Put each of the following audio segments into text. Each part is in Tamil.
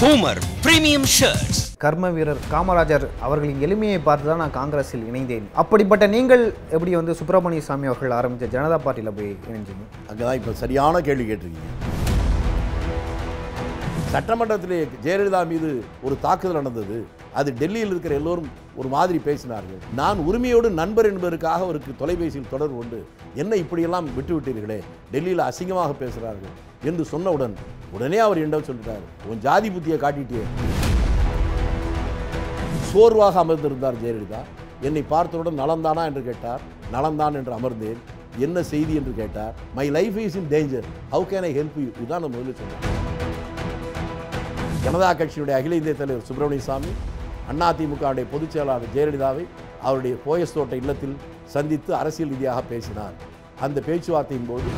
பூமர் பிரீமியம் ஷர்ட்ஸ் கர்ம வீரர் காமராஜர் அவர்களின் எளிமையை பார்த்து தான் நான் காங்கிரஸில் இணைந்தேன் அப்படிப்பட்ட நீங்கள் எப்படி வந்து சுப்பிரமணிய சாமி அவர்கள் ஆரம்பித்த ஜனதா பார்ட்டியில் போய் இணைஞ்சீங்க அதுதான் இப்போ சரியான கேள்வி கேட்டிருக்கீங்க சட்டமன்றத்திலே ஜெயலலிதா மீது ஒரு தாக்குதல் நடந்தது அது டெல்லியில் இருக்கிற எல்லோரும் ஒரு மாதிரி பேசினார்கள் நான் உரிமையோடு நண்பர் என்பதற்காக அவருக்கு தொலைபேசியில் தொடர்பு உண்டு என்ன இப்படியெல்லாம் விட்டுவிட்டீர்களே டெல்லியில் அசிங்கமாக பேசுகிறார்கள் என்று சொன்னவுடன் உடனே அவர் என்ன சொல்லிட்டார் உன் ஜாதி புத்தியை காட்டிட்டே சோர்வாக அமர்ந்திருந்தார் ஜெயலலிதா என்னை பார்த்தவுடன் நலந்தானா என்று கேட்டார் நலந்தான் என்று அமர்ந்தேன் என்ன செய்தி என்று கேட்டார் my life is in danger how can I help you இதுதான் நம்ம முதலில் சொன்னார் ஜனதா கட்சியினுடைய அகில இந்திய தலைவர் சுப்பிரமணிய சாமி அதிமுகவுடைய பொதுச் செயலாளர் ஜெயலலிதாவை அவருடைய போயஸ் தோட்ட இல்லத்தில் சந்தித்து அரசியல் ரீதியாக பேசினார் அந்த பேச்சுவார்த்தையின் போது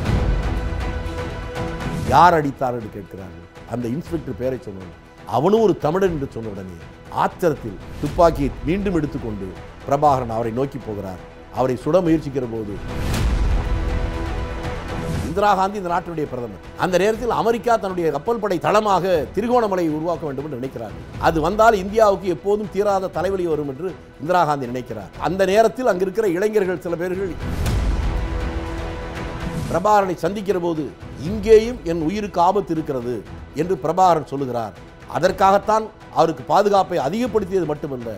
யார் அடித்தார் என்று கேட்கிறார்கள் அந்த இன்ஸ்பெக்டர் பேரை சொன்னது அவனும் ஒரு தமிழன் என்று சொன்ன உடனே ஆத்திரத்தில் துப்பாக்கியை மீண்டும் எடுத்துக்கொண்டு பிரபாகரன் அவரை நோக்கி போகிறார் அவரை சுட முயற்சிக்கிற போது இந்திரா காந்தி இந்த நாட்டினுடைய பிரதமர் அந்த நேரத்தில் அமெரிக்கா தன்னுடைய கப்பல் படை தளமாக திருகோணமலையை உருவாக்க வேண்டும் என்று நினைக்கிறார்கள் அது வந்தால் இந்தியாவுக்கு எப்போதும் தீராத தலைவலி வரும் என்று இந்திரா காந்தி நினைக்கிறார் அந்த நேரத்தில் அங்கிருக்கிற இளைஞர்கள் சில பேர்கள் பிரபாகரனை சந்திக்கிற போது இங்கேயும் என் உயிருக்கு ஆபத்து இருக்கிறது என்று பிரபாகரன் சொல்லுகிறார் அதற்காகத்தான் அவருக்கு பாதுகாப்பை அதிகப்படுத்தியது மட்டுமல்ல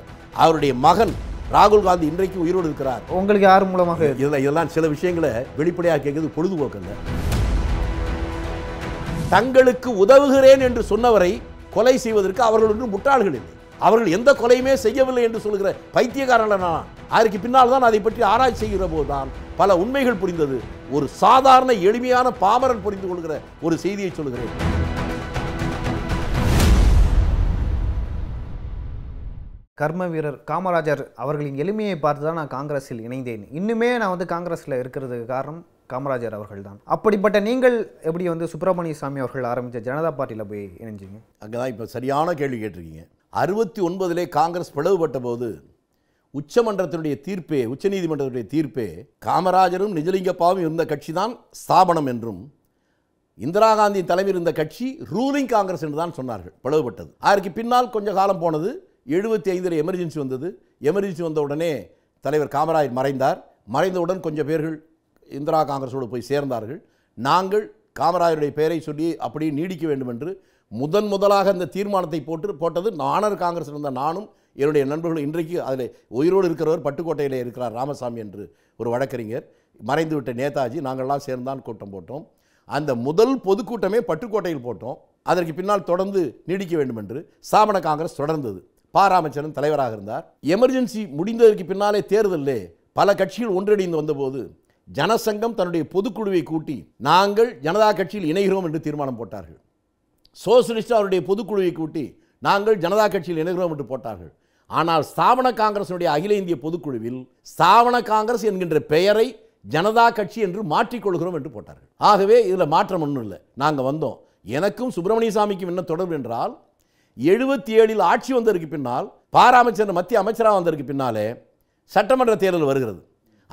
அவருடைய மகன் ராகுல் காந்தி இன்றைக்கு உயிரோடு இருக்கிறார் உங்களுக்கு யார் மூலமாக இதெல்லாம் இதெல்லாம் சில விஷயங்களை வெளிப்படையாக கேட்குறது பொழுதுபோக்குங்க தங்களுக்கு உதவுகிறேன் என்று சொன்னவரை கொலை செய்வதற்கு அவர்கள் முட்டாள்கள் இல்லை அவர்கள் எந்த கொலையுமே செய்யவில்லை என்று சொல்கிற பைத்தியக்காரன் நான் அதற்கு பின்னால் தான் அதை பற்றி ஆராய்ச்சி செய்கிற போதுதான் பல உண்மைகள் புரிந்தது ஒரு சாதாரண எளிமையான பாமரன் புரிந்து கொள்கிற ஒரு செய்தியை சொல்கிறேன் கர்ம வீரர் காமராஜர் அவர்களின் எளிமையை பார்த்து தான் நான் காங்கிரஸில் இணைந்தேன் இன்னுமே நான் வந்து காங்கிரஸில் இருக்கிறதுக்கு காரணம் காமராஜர் அவர்கள் தான் அப்படிப்பட்ட நீங்கள் எப்படி வந்து சுப்பிரமணிய சாமி அவர்கள் ஆரம்பித்த ஜனதா பார்ட்டியில் போய் இணைஞ்சிங்க அங்கே தான் இப்போ சரியான கேள்வி கேட்டிருக்கீங்க அறுபத்தி ஒன்பதிலே காங்கிரஸ் பிளவுபட்ட போது உச்சமன்றத்தினுடைய தீர்ப்பே உச்சநீதிமன்றத்தினுடைய தீர்ப்பே காமராஜரும் நிஜலிங்கப்பாவும் இருந்த கட்சி தான் ஸ்தாபனம் என்றும் இந்திரா காந்தியின் தலைமையில் இருந்த கட்சி ரூலிங் காங்கிரஸ் என்று தான் சொன்னார்கள் பிளவுபட்டது அதற்கு பின்னால் கொஞ்ச காலம் போனது எழுபத்தி ஐந்தில் எமர்ஜென்சி வந்தது எமர்ஜென்சி வந்த உடனே தலைவர் காமராஜ் மறைந்தார் மறைந்தவுடன் கொஞ்சம் பேர்கள் இந்திரா காங்கிரஸோடு போய் சேர்ந்தார்கள் நாங்கள் காமராஜருடைய பெயரை சொல்லி அப்படியே நீடிக்க வேண்டும் என்று முதன் முதலாக அந்த தீர்மானத்தை போட்டு போட்டது நாணர் காங்கிரஸ் இருந்த நானும் என்னுடைய நண்பர்களும் இன்றைக்கு அதில் உயிரோடு இருக்கிறவர் பட்டுக்கோட்டையில் இருக்கிறார் ராமசாமி என்று ஒரு வழக்கறிஞர் மறைந்துவிட்ட நேதாஜி நாங்கள்லாம் சேர்ந்தான் கூட்டம் போட்டோம் அந்த முதல் பொதுக்கூட்டமே பட்டுக்கோட்டையில் போட்டோம் அதற்கு பின்னால் தொடர்ந்து நீடிக்க வேண்டும் என்று சாமண காங்கிரஸ் தொடர்ந்தது பாராமச்சரன் தலைவராக இருந்தார் எமர்ஜென்சி முடிந்ததற்கு பின்னாலே தேர்தலில் பல கட்சிகள் ஒன்றிணைந்து வந்தபோது ஜனசங்கம் தன்னுடைய பொதுக்குழுவை கூட்டி நாங்கள் ஜனதா கட்சியில் இணைகிறோம் என்று தீர்மானம் போட்டார்கள் சோசியலிஸ்ட் அவருடைய பொதுக்குழுவை கூட்டி நாங்கள் ஜனதா கட்சியில் இணைகிறோம் என்று போட்டார்கள் ஆனால் ஸ்தாபன காங்கிரசினுடைய அகில இந்திய பொதுக்குழுவில் ஸ்தாபன காங்கிரஸ் என்கின்ற பெயரை ஜனதா கட்சி என்று மாற்றிக்கொள்கிறோம் என்று போட்டார்கள் ஆகவே இதில் மாற்றம் ஒன்றும் இல்லை நாங்கள் வந்தோம் எனக்கும் சுப்பிரமணியசாமிக்கும் என்ன தொடர்பு என்றால் எழுபத்தி ஏழில் ஆட்சி வந்ததற்கு பின்னால் பாராமச்சர் மத்திய அமைச்சராக வந்ததற்கு பின்னாலே சட்டமன்ற தேர்தல் வருகிறது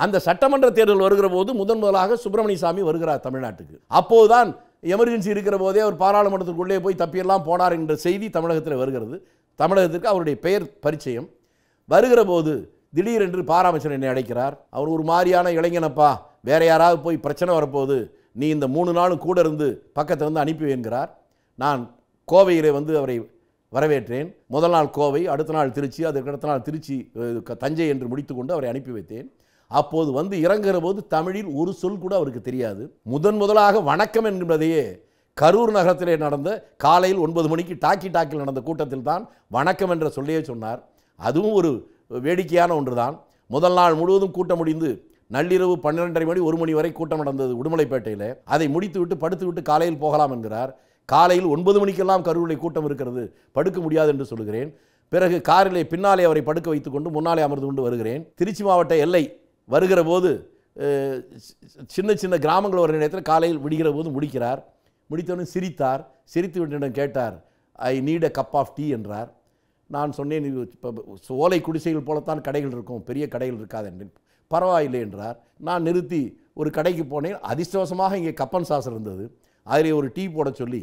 அந்த சட்டமன்ற தேர்தல் வருகிற போது முதன் முதலாக சுப்பிரமணிய சாமி வருகிறார் தமிழ்நாட்டுக்கு அப்போதுதான் எமர்ஜென்சி இருக்கிற போதே அவர் பாராளுமன்றத்துக்குள்ளே போய் தப்பியெல்லாம் போனார் என்ற செய்தி தமிழகத்தில் வருகிறது தமிழகத்திற்கு அவருடைய பெயர் பரிச்சயம் வருகிற போது திடீரென்று பாராமச்சர் என்னை அழைக்கிறார் அவர் ஒரு மாதிரியான இளைஞனப்பா வேற யாராவது போய் பிரச்சனை வரப்போகுது நீ இந்த மூணு நாளும் கூட இருந்து பக்கத்தை வந்து அனுப்பி என்கிறார் நான் கோவையிலே வந்து அவரை வரவேற்றேன் முதல் நாள் கோவை அடுத்த நாள் திருச்சி அடுத்த நாள் திருச்சி தஞ்சை என்று முடித்துக்கொண்டு அவரை அனுப்பி வைத்தேன் அப்போது வந்து இறங்குகிற போது தமிழில் ஒரு சொல் கூட அவருக்கு தெரியாது முதன் முதலாக வணக்கம் என்பதையே கரூர் நகரத்திலே நடந்த காலையில் ஒன்பது மணிக்கு டாக்கி டாக்கில் நடந்த கூட்டத்தில் தான் வணக்கம் என்ற சொல்லையே சொன்னார் அதுவும் ஒரு வேடிக்கையான ஒன்றுதான் முதல் நாள் முழுவதும் கூட்டம் முடிந்து நள்ளிரவு பன்னிரெண்டரை மணி ஒரு மணி வரை கூட்டம் நடந்தது உடுமலைப்பேட்டையில் அதை முடித்துவிட்டு படுத்துவிட்டு காலையில் போகலாம் என்கிறார் காலையில் ஒன்பது மணிக்கெல்லாம் கருவறை கூட்டம் இருக்கிறது படுக்க முடியாது என்று சொல்கிறேன் பிறகு காரிலே பின்னாலே அவரை படுக்க வைத்துக்கொண்டு முன்னாலே அமர்ந்து கொண்டு வருகிறேன் திருச்சி மாவட்ட எல்லை வருகிற போது சின்ன சின்ன கிராமங்கள் வர நேரத்தில் காலையில் விடுகிற போது முடிக்கிறார் முடித்தவனே சிரித்தார் சிரித்து விட்டிடம் கேட்டார் I need a cup of tea என்றார் நான் சொன்னேன் இது இப்போ ஓலை குடிசைகள் போலத்தான் கடைகள் இருக்கும் பெரிய கடைகள் இருக்காது என்றேன் பரவாயில்லை என்றார் நான் நிறுத்தி ஒரு கடைக்கு போனேன் அதிர்ஷ்டவசமாக இங்கே கப்பன் சாஸ் இருந்தது அதில் ஒரு டீ போட சொல்லி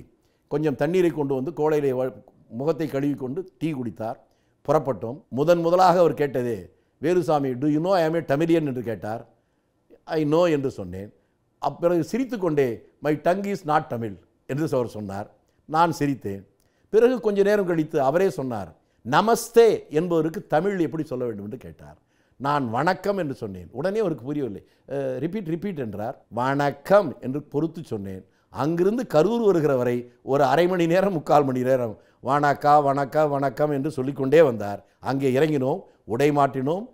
கொஞ்சம் தண்ணீரை கொண்டு வந்து கோடையிலே முகத்தை கழுவி கொண்டு டீ குடித்தார் புறப்பட்டோம் முதன் முதலாக அவர் கேட்டதே Velusamy do you know I am a டமிலியன் என்று கேட்டார் ஐ நோ என்று சொன்னேன் அப்பிறகு சிரித்து கொண்டே my tongue is not Tamil என்று அவர் சொன்னார் நான் சிரித்தேன் பிறகு கொஞ்ச நேரம் கழித்து அவரே சொன்னார் நமஸ்தே என்பவருக்கு தமிழ் எப்படி சொல்ல வேண்டும் என்று கேட்டார் நான் வணக்கம் என்று சொன்னேன் உடனே அவருக்கு புரியவில்லை ரிப்பீட் ரிப்பீட் என்றார் வணக்கம் என்று பொறுத்து சொன்னேன் அங்கிருந்து கரூர் வருகிற வரை ஒரு அரை மணி நேரம் முக்கால் மணி நேரம் வணக்கா வணக்கா வணக்கம் என்று சொல்லிக்கொண்டே வந்தார் அங்கே இறங்கினோம் உடை மாட்டினோம்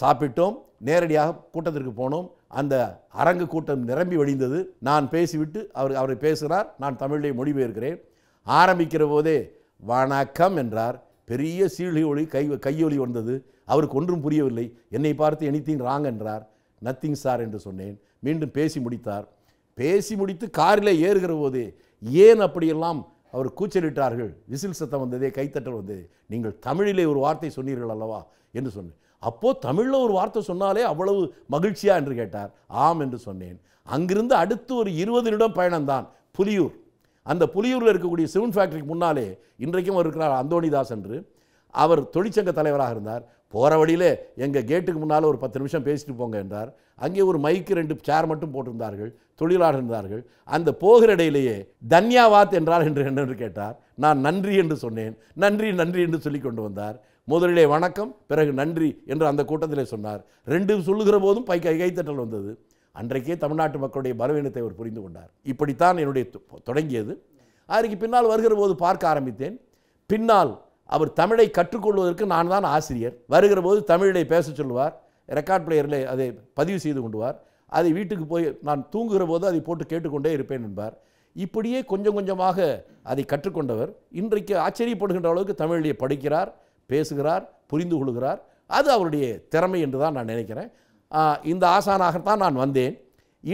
சாப்பிட்டோம் நேரடியாக கூட்டத்திற்கு போனோம் அந்த அரங்கு கூட்டம் நிரம்பி வழிந்தது நான் பேசிவிட்டு அவர் அவரை பேசுகிறார் நான் தமிழிலே மொழிபெயர்க்கிறேன் ஆரம்பிக்கிற போதே வணக்கம் என்றார் பெரிய சீழி ஒளி கை கையொலி வந்தது அவருக்கு ஒன்றும் புரியவில்லை என்னை பார்த்து எனித்திங் ராங் என்றார் நத்திங் சார் என்று சொன்னேன் மீண்டும் பேசி முடித்தார் பேசி முடித்து காரில் ஏறுகிற போது ஏன் அப்படியெல்லாம் அவர் கூச்சலிட்டார்கள் விசில் சத்தம் வந்ததே கைத்தட்டல் வந்தது நீங்கள் தமிழிலே ஒரு வார்த்தை சொன்னீர்கள் அல்லவா என்று சொன்னேன் அப்போது தமிழில் ஒரு வார்த்தை சொன்னாலே அவ்வளவு மகிழ்ச்சியா என்று கேட்டார் ஆம் என்று சொன்னேன் அங்கிருந்து அடுத்து ஒரு இருபது நிமிடம் பயணம்தான் புலியூர் அந்த புலியூரில் இருக்கக்கூடிய சிவன் ஃபேக்டரிக்கு முன்னாலே இன்றைக்கும் அவர் இருக்கிறார் அந்தோணிதாஸ் என்று அவர் தொழிற்சங்க தலைவராக இருந்தார் போகிற வழியிலே எங்கள் கேட்டுக்கு முன்னால் ஒரு பத்து நிமிஷம் பேசிட்டு போங்க என்றார் அங்கே ஒரு மைக்கு ரெண்டு சேர் மட்டும் போட்டிருந்தார்கள் தொழிலாளர் இருந்தார்கள் அந்த போகிற இடையிலேயே தன்யாவாத் என்றால் என்று என்று கேட்டார் நான் நன்றி என்று சொன்னேன் நன்றி நன்றி என்று சொல்லி கொண்டு வந்தார் முதலிலே வணக்கம் பிறகு நன்றி என்று அந்த கூட்டத்தில் சொன்னார் ரெண்டு சொல்லுகிற போதும் பை கை கைத்தட்டல் வந்தது அன்றைக்கே தமிழ்நாட்டு மக்களுடைய பலவீனத்தை அவர் புரிந்து கொண்டார் இப்படித்தான் என்னுடைய தொடங்கியது அதற்கு பின்னால் வருகிற போது பார்க்க ஆரம்பித்தேன் பின்னால் அவர் தமிழை கற்றுக்கொள்வதற்கு நான் தான் ஆசிரியர் வருகிற போது தமிழை பேச சொல்லுவார் ரெக்கார்ட் பிளேயரில் அதை பதிவு செய்து கொண்டுவார் அதை வீட்டுக்கு போய் நான் தூங்குகிற போது அதை போட்டு கேட்டுக்கொண்டே இருப்பேன் என்பார் இப்படியே கொஞ்சம் கொஞ்சமாக அதை கற்றுக்கொண்டவர் இன்றைக்கு ஆச்சரியப்படுகின்ற அளவுக்கு தமிழிலே படிக்கிறார் பேசுகிறார் புரிந்து கொள்கிறார் அது அவருடைய திறமை என்று தான் நான் நினைக்கிறேன் இந்த ஆசானாகத்தான் நான் வந்தேன்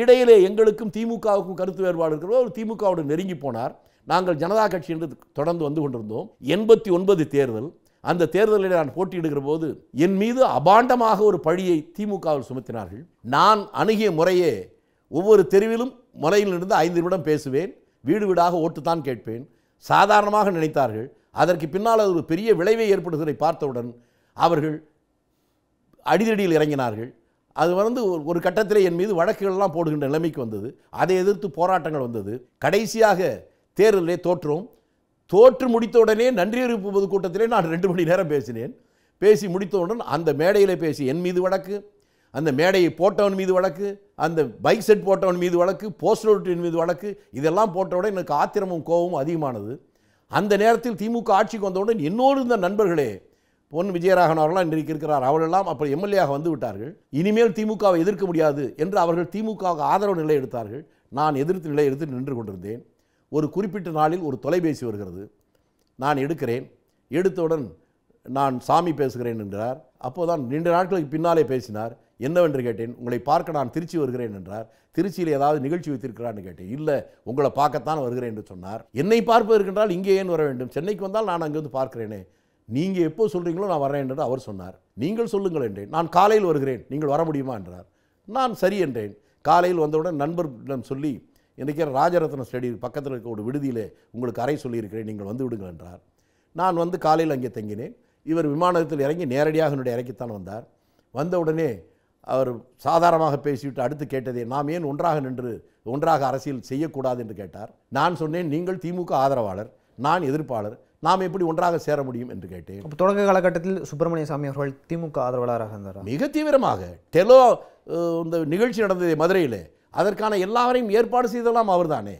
இடையிலே எங்களுக்கும் திமுகவுக்கும் கருத்து வேறுபாடு இருக்கிறது அவர் திமுகவோடு நெருங்கி போனார் நாங்கள் ஜனதா கட்சி என்று தொடர்ந்து வந்து கொண்டிருந்தோம் எண்பத்தி ஒன்பது தேர்தல் அந்த தேர்தலில் நான் போட்டியிடுகிற போது என் மீது அபாண்டமாக ஒரு பழியை திமுகவில் சுமத்தினார்கள் நான் அணுகிய முறையே ஒவ்வொரு தெருவிலும் இருந்து ஐந்து நிமிடம் பேசுவேன் வீடு வீடாக ஓட்டுத்தான் கேட்பேன் சாதாரணமாக நினைத்தார்கள் அதற்கு பின்னால் அது ஒரு பெரிய விளைவை ஏற்படுகிறதை பார்த்தவுடன் அவர்கள் அடிதடியில் இறங்கினார்கள் அது வந்து ஒரு கட்டத்தில் என் மீது வழக்குகள்லாம் போடுகின்ற நிலைமைக்கு வந்தது அதை எதிர்த்து போராட்டங்கள் வந்தது கடைசியாக தேர்தலே தோற்றோம் தோற்று முடித்தவுடனே நன்றியறிவிப்பு பொதுக்கூட்டத்திலே நான் ரெண்டு மணி நேரம் பேசினேன் பேசி முடித்தவுடன் அந்த மேடையில் பேசி என் மீது வழக்கு அந்த மேடையை போட்டவன் மீது வழக்கு அந்த பைக் செட் போட்டவன் மீது வழக்கு போஸ்டர் ஒட்டின் மீது வழக்கு இதெல்லாம் போட்டவுடன் எனக்கு ஆத்திரமும் கோபமும் அதிகமானது அந்த நேரத்தில் திமுக ஆட்சிக்கு வந்தவுடன் இன்னொரு இந்த நண்பர்களே பொன் விஜயராகன் அவர்களாம் இன்றைக்கு இருக்கிறார் அவர்களெல்லாம் அப்போ எம்எல்ஏயாக வந்து விட்டார்கள் இனிமேல் திமுகவை எதிர்க்க முடியாது என்று அவர்கள் திமுகவுக்கு ஆதரவு நிலை எடுத்தார்கள் நான் எதிர்த்து நிலை எடுத்து நின்று கொண்டிருந்தேன் ஒரு குறிப்பிட்ட நாளில் ஒரு தொலைபேசி வருகிறது நான் எடுக்கிறேன் எடுத்தவுடன் நான் சாமி பேசுகிறேன் என்றார் அப்போதான் ரெண்டு நாட்களுக்கு பின்னாலே பேசினார் என்னவென்று கேட்டேன் உங்களை பார்க்க நான் திருச்சி வருகிறேன் என்றார் திருச்சியில் ஏதாவது நிகழ்ச்சி வைத்திருக்கிறான்னு கேட்டேன் இல்லை உங்களை பார்க்கத்தான் வருகிறேன் என்று சொன்னார் என்னை பார்ப்பதற்கென்றால் இங்கே ஏன் வர வேண்டும் சென்னைக்கு வந்தால் நான் அங்கே வந்து பார்க்கிறேனே நீங்கள் எப்போ சொல்கிறீங்களோ நான் வரேன் என்று அவர் சொன்னார் நீங்கள் சொல்லுங்கள் என்றேன் நான் காலையில் வருகிறேன் நீங்கள் வர முடியுமா என்றார் நான் சரி என்றேன் காலையில் வந்தவுடன் நண்பர்களிடம் சொல்லி இன்றைக்கே ராஜரத்ன ஸ்டடி பக்கத்தில் இருக்க ஒரு விடுதியில் உங்களுக்கு அறை சொல்லியிருக்கிறேன் நீங்கள் வந்து விடுங்கள் என்றார் நான் வந்து காலையில் அங்கே தங்கினேன் இவர் விமானத்தில் இறங்கி நேரடியாக என்னுடைய இறக்கித்தான் வந்தார் வந்த உடனே அவர் சாதாரணமாக பேசிவிட்டு அடுத்து கேட்டதே நாம் ஏன் ஒன்றாக நின்று ஒன்றாக அரசியல் செய்யக்கூடாது என்று கேட்டார் நான் சொன்னேன் நீங்கள் திமுக ஆதரவாளர் நான் எதிர்ப்பாளர் நாம் எப்படி ஒன்றாக சேர முடியும் என்று கேட்டேன் அப்போ தொடக்க காலகட்டத்தில் சுப்பிரமணிய சாமி அவர்கள் திமுக ஆதரவாளராக இருந்தார் மிக தீவிரமாக டெலோ இந்த நிகழ்ச்சி நடந்தது மதுரையில் அதற்கான எல்லாவரையும் ஏற்பாடு செய்ததெல்லாம் அவர் தானே